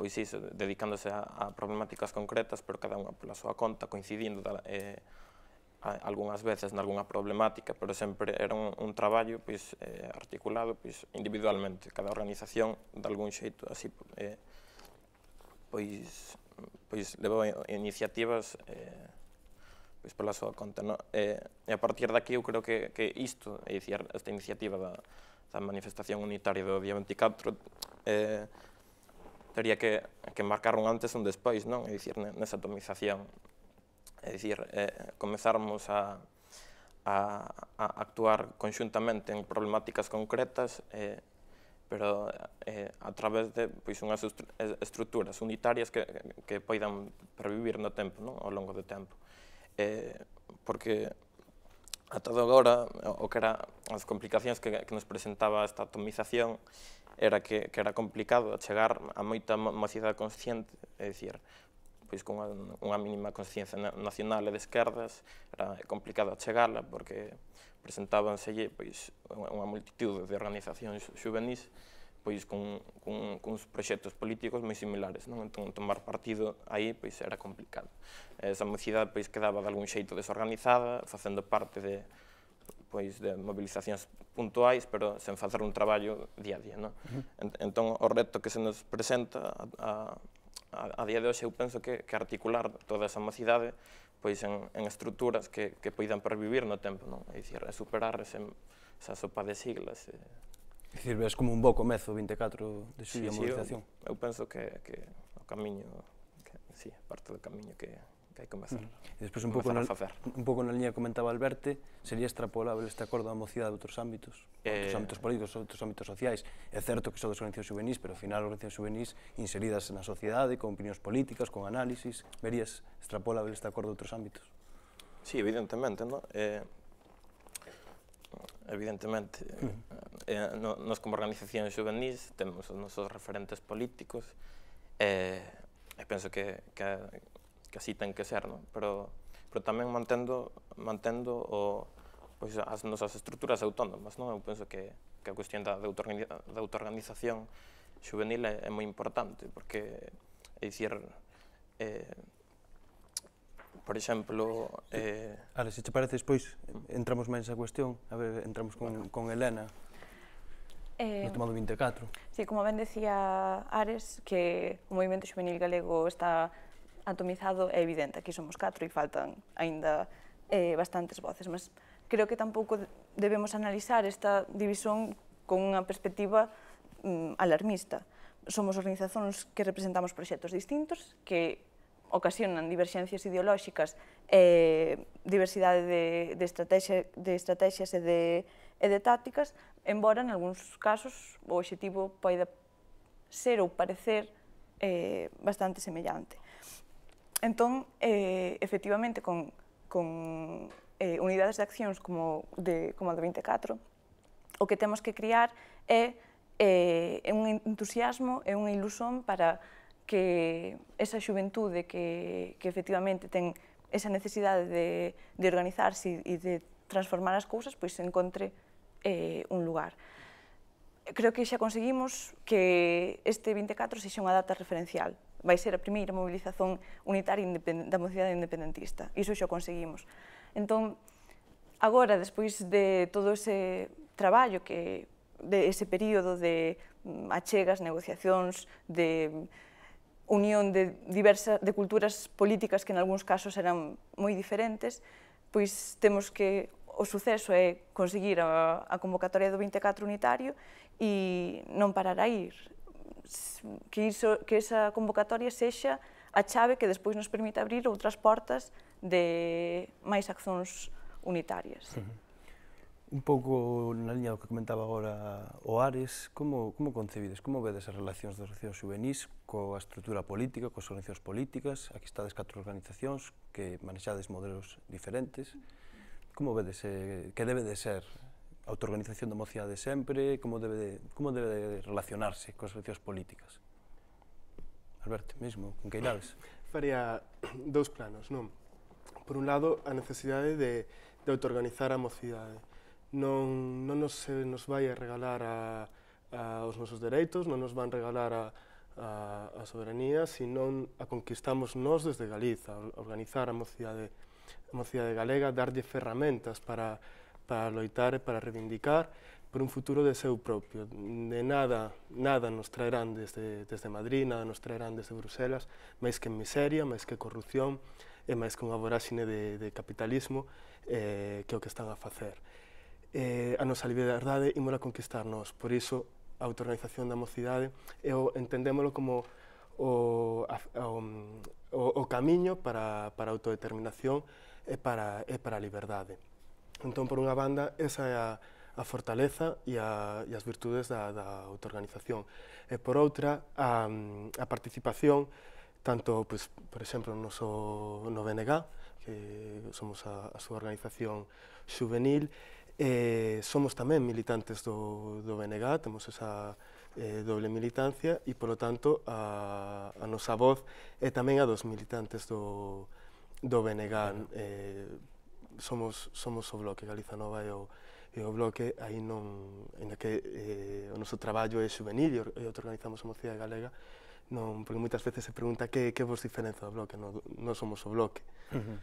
pois iso, dedicándose a, a problemáticas concretas, pero cada unha pola súa conta, coincidindo da, eh, a, algunhas veces nalgúnha problemática, pero sempre era un, un traballo pois, eh, articulado pois, individualmente, cada organización de algún xeito así eh, pois, pois levou iniciativas eh, pois pola súa conta. No? Eh, e a partir daqui eu creo que, que isto, é dicir, esta iniciativa da, da manifestación unitaria do día 24, eh, tería que, que marcar un antes e un despois, non? É dicir, nesa atomización. É dicir, eh, comezarmos a, a, a actuar conxuntamente en problemáticas concretas, eh, pero eh, a través de pois, unhas estruturas unitarias que, que poidan pervivir no tempo, non? ao longo do tempo. Eh, porque ata agora, o que era as complicacións que, que nos presentaba esta atomización, era que, que era complicado chegar a moita mocidade consciente, é dicir, pois con unha, mínima consciencia nacional e de esquerdas era complicado chegarla porque presentábanselle pois unha multitud de organizacións juvenis pois con, con, con uns proxectos políticos moi similares, non? Entón tomar partido aí pois era complicado. Esa mocidade pois quedaba de algún xeito desorganizada, facendo parte de pois de mobilizacións puntuais, pero sen facer un traballo día a día. Non? Uh -huh. Entón, o reto que se nos presenta a, a, a día de hoxe, eu penso que, que articular toda esa mocidade pois en, en estruturas que, que poidan pervivir no tempo, non? É dicir, superar ese, esa sopa de siglas. E... É dicir, ves como un bo comezo 24 de xulio sí, sí, mobilización. Eu, eu penso que, que o camiño, que, sí, parte do camiño que, que hai que comezar. Mm. E despois un pouco, na, un pouco na liña que comentaba Alberto, sería extrapolable este acordo da mocidade de outros ámbitos, eh... outros ámbitos políticos, outros ámbitos sociais. É certo que son das organizacións juvenis, pero ao final organizacións juvenis inseridas na sociedade, con opinións políticas, con análisis, verías extrapolable este acordo a outros ámbitos? Sí, evidentemente, non? Eh, evidentemente, eh, eh, no, nos como organización juvenis temos os nosos referentes políticos eh, e eh, eh, penso que, que que así ten que ser, non? Pero, pero tamén mantendo, mantendo o, pois, as nosas estruturas autónomas, non? Eu penso que, que a cuestión da, da autoorganización juvenil é, é moi importante, porque, é dicir, eh, por exemplo... Eh... Ale, se te parece, pois, entramos máis a cuestión, a ver, entramos con, bueno. con Helena, eh, no tema do 24. Sí, como ben decía Ares, que o movimento juvenil galego está atomizado é evidente, aquí somos catro e faltan aínda eh, bastantes voces, mas creo que tampouco debemos analizar esta división con unha perspectiva mm, alarmista. Somos organizacións que representamos proxectos distintos, que ocasionan diverxencias ideolóxicas eh, diversidade de, de, estrategia, de estrategias e de, e de tácticas, embora en algúns casos o objetivo poida ser ou parecer eh, bastante semellante. Entón, eh, efectivamente, con, con eh, unidades de accións como, de, como a do 24, o que temos que criar é eh, un entusiasmo é unha ilusión para que esa xuventude que, que efectivamente ten esa necesidade de, de organizarse e de transformar as cousas, pois se encontre eh, un lugar creo que xa conseguimos que este 24 sexa unha data referencial. Vai ser a primeira mobilización unitaria da mocidade independentista. Iso xa conseguimos. Entón, agora, despois de todo ese traballo que de ese período de mm, achegas, negociacións, de unión de diversas de culturas políticas que en algúns casos eran moi diferentes, pois temos que o suceso é conseguir a, a convocatoria do 24 unitario e non parar a ir. Que, iso, que esa convocatoria sexa a chave que despois nos permite abrir outras portas de máis accións unitarias. Uh -huh. Un pouco na liña do que comentaba agora o Ares, como, como concebides, como vedes as relacións das organizacións juvenis coa estrutura política, coas organizacións políticas, aquí estades catro organizacións que manexades modelos diferentes, como vedes eh, que debe de ser autoorganización da mocidade sempre, como debe de, como debe de relacionarse coas asociacións políticas. Alberto, mesmo, con que irades? Faría dous planos, non? Por un lado, a necesidade de, de autoorganizar a mocidade. Non, non nos, se nos vai a regalar a, a, os nosos dereitos, non nos van regalar a, a, a soberanía, senón a conquistamos nós desde Galiza, a organizar a mocidade, a mocidade galega, darlle ferramentas para para loitar e para reivindicar por un futuro de seu propio. De nada, nada nos traerán desde, desde Madrid, nada nos traerán desde Bruselas, máis que miseria, máis que corrupción, e máis que unha voraxine de, de capitalismo eh, que é o que están a facer. Eh, a nosa liberdade imola conquistarnos, por iso a autoorganización da mocidade e o, entendémolo como o, a, o, o, o camiño para, para a autodeterminación e para, e para a liberdade. Entón, por unha banda, esa é a, a fortaleza e, a, e as virtudes da, da autoorganización. E por outra, a, a participación, tanto, pues, por exemplo, no, so, no BNG, que somos a, a súa organización juvenil, eh, somos tamén militantes do, do BNG, temos esa eh, doble militancia e, polo tanto, a, a nosa voz é tamén a dos militantes do, do BNG. Eh, somos, somos o bloque, Galiza Nova e o, e o bloque, aí non, en que eh, o noso traballo é juvenil e o organizamos a mocidade Galega, non, porque moitas veces se pregunta que, que vos diferenza do bloque, non, non somos o bloque. Uh -huh.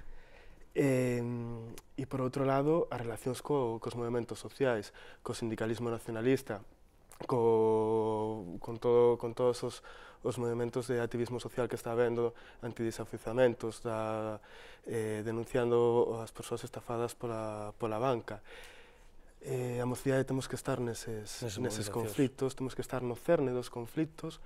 E, eh, e por outro lado, as relacións co, cos movimentos sociais, co sindicalismo nacionalista, co, con, todo, con todos os, os movimentos de activismo social que está habendo, antidesafizamentos, da, eh, denunciando as persoas estafadas pola, pola banca. Eh, a mocidade temos que estar neses, Nese neses conflitos, temos que estar no cerne dos conflitos,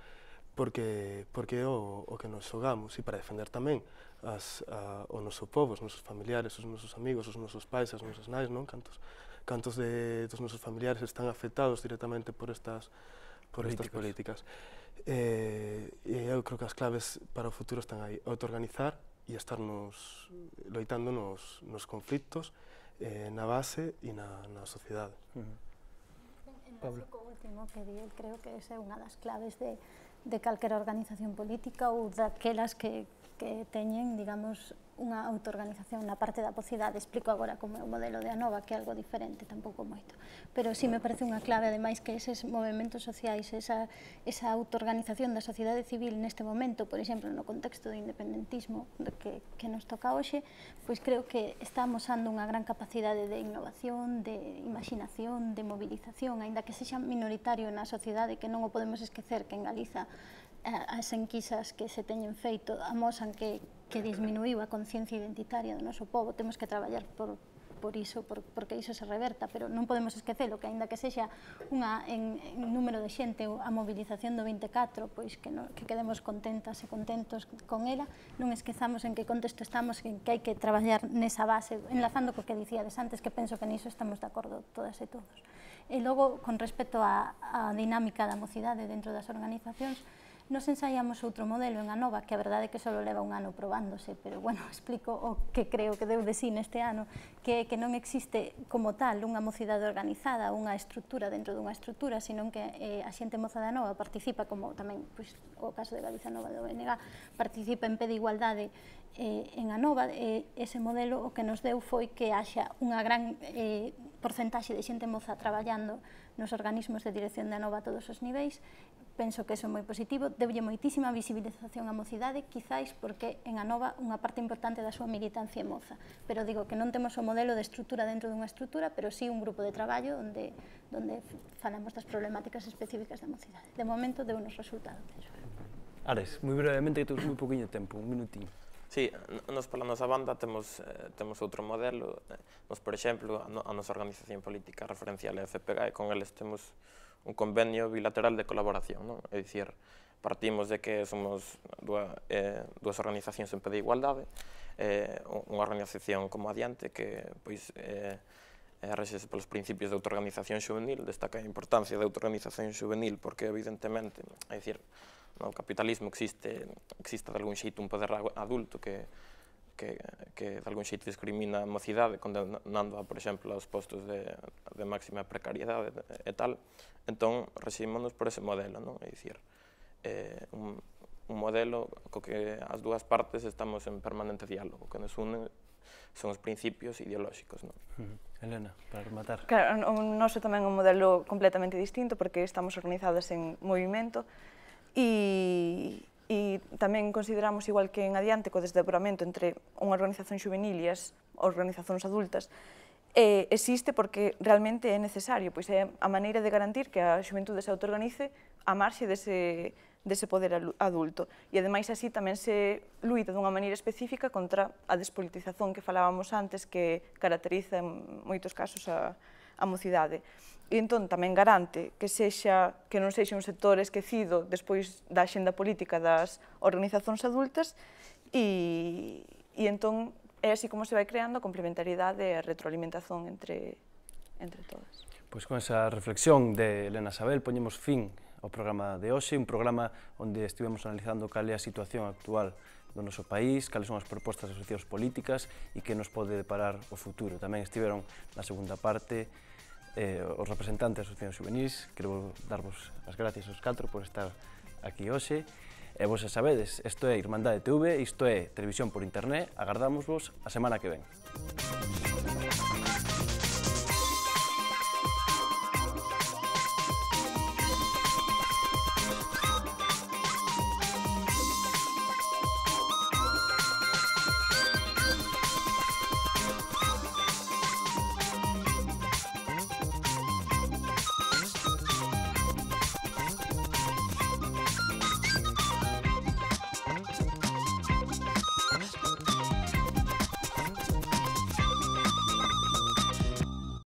porque, porque é o, o que nos xogamos, e para defender tamén as, a, o noso povo, os nosos familiares, os nosos amigos, os nosos pais, as nosas nais, non? Cantos, cantos de, dos nosos familiares están afectados directamente por estas por políticas. estas políticas. Eh, e eu creo que as claves para o futuro están aí, autoorganizar e estarnos loitando nos, nos conflictos eh, na base e na, na sociedade. Uh -huh. Pablo. O último que di, creo que esa é unha das claves de, de calquera organización política ou daquelas que, que teñen, digamos, unha autoorganización na parte da pocidade, explico agora como é o modelo de ANOVA, que é algo diferente, tampouco moito. Pero sí me parece unha clave, ademais, que eses movimentos sociais, esa, esa autoorganización da sociedade civil neste momento, por exemplo, no contexto do independentismo que, que nos toca hoxe, pois creo que está amosando unha gran capacidade de innovación, de imaginación, de mobilización, aínda que sexa minoritario na sociedade, que non o podemos esquecer que en Galiza eh, as enquisas que se teñen feito amosan que que disminuiu a conciencia identitaria do noso povo, temos que traballar por, por iso, por, porque iso se reverta, pero non podemos esquecelo que aínda que sexa unha en, en número de xente a mobilización do 24, pois que, no, que quedemos contentas e contentos con ela, non esquezamos en que contexto estamos, en que hai que traballar nesa base, enlazando co que dicíades antes, que penso que niso estamos de acordo todas e todos. E logo, con respecto á dinámica da mocidade dentro das organizacións, Nos ensaiamos outro modelo en Anova, que a verdade é que só leva un ano probándose, pero bueno, explico o que creo que deu de sí neste ano, que que non existe como tal unha mocidade organizada, unha estructura dentro dunha estructura, senón que eh, a xente moza da Nova participa, como tamén pois, o caso de Galiza Nova do BNG, participa en pé de igualdade eh, en Anova, eh, ese modelo o que nos deu foi que haxa unha gran... Eh, porcentaxe de xente moza traballando nos organismos de dirección da ANOVA a todos os niveis. Penso que iso é moi positivo. Deulle moitísima visibilización á mocidade, quizáis porque en ANOVA unha parte importante da súa militancia é moza. Pero digo que non temos o modelo de estrutura dentro dunha estrutura, pero sí un grupo de traballo onde, onde falamos das problemáticas específicas da mocidade. De momento deu nos resultado. Ares, moi brevemente que tens moi poquinho tempo, un minutinho. Sí, nos pola nosa banda temos, eh, temos outro modelo. Eh, nos, por exemplo, a, no, a nosa organización política referencial é FPG e con eles temos un convenio bilateral de colaboración. Non? É dicir, partimos de que somos dúas, eh, dúas organizacións en pé de igualdade, eh, unha organización como Adiante que pois, eh, eh rexe polos principios de autoorganización juvenil, destaca a importancia da autoorganización juvenil porque evidentemente, é dicir, No capitalismo existe, existe de algún xeito un poder adulto que, que, que de algún xeito discrimina a mocidade, condenando, por exemplo, aos postos de, de máxima precariedade e tal. Entón, rexímonos por ese modelo, non? É dicir, eh, un, un modelo co que as dúas partes estamos en permanente diálogo, que nos une son os principios ideolóxicos. Non? Elena, para rematar. Claro, o noso tamén é un modelo completamente distinto porque estamos organizadas en movimento, e, e tamén consideramos igual que en adiante co desdobramento entre unha organización juvenil e as organizacións adultas eh, existe porque realmente é necesario, pois é a maneira de garantir que a xuventude se autoorganice a marxe dese, dese poder adulto. E ademais así tamén se luita dunha maneira específica contra a despolitización que falábamos antes que caracteriza en moitos casos a, a mocidade. E entón tamén garante que sexa que non sexa un sector esquecido despois da xenda política das organizacións adultas e, e entón é así como se vai creando a complementariedade e a retroalimentación entre, entre todas. Pois con esa reflexión de Elena Sabel poñemos fin ao programa de hoxe, un programa onde estivemos analizando cal é a situación actual do noso país, cales son as propostas das asociacións políticas e que nos pode deparar o futuro. Tamén estiveron na segunda parte eh, os representantes da Asociación Juvenis, Quero darvos as gracias aos catro por estar aquí hoxe. E vos xa sabedes, isto é Irmandade TV, isto é Televisión por Internet. agardámosvos a semana que ven.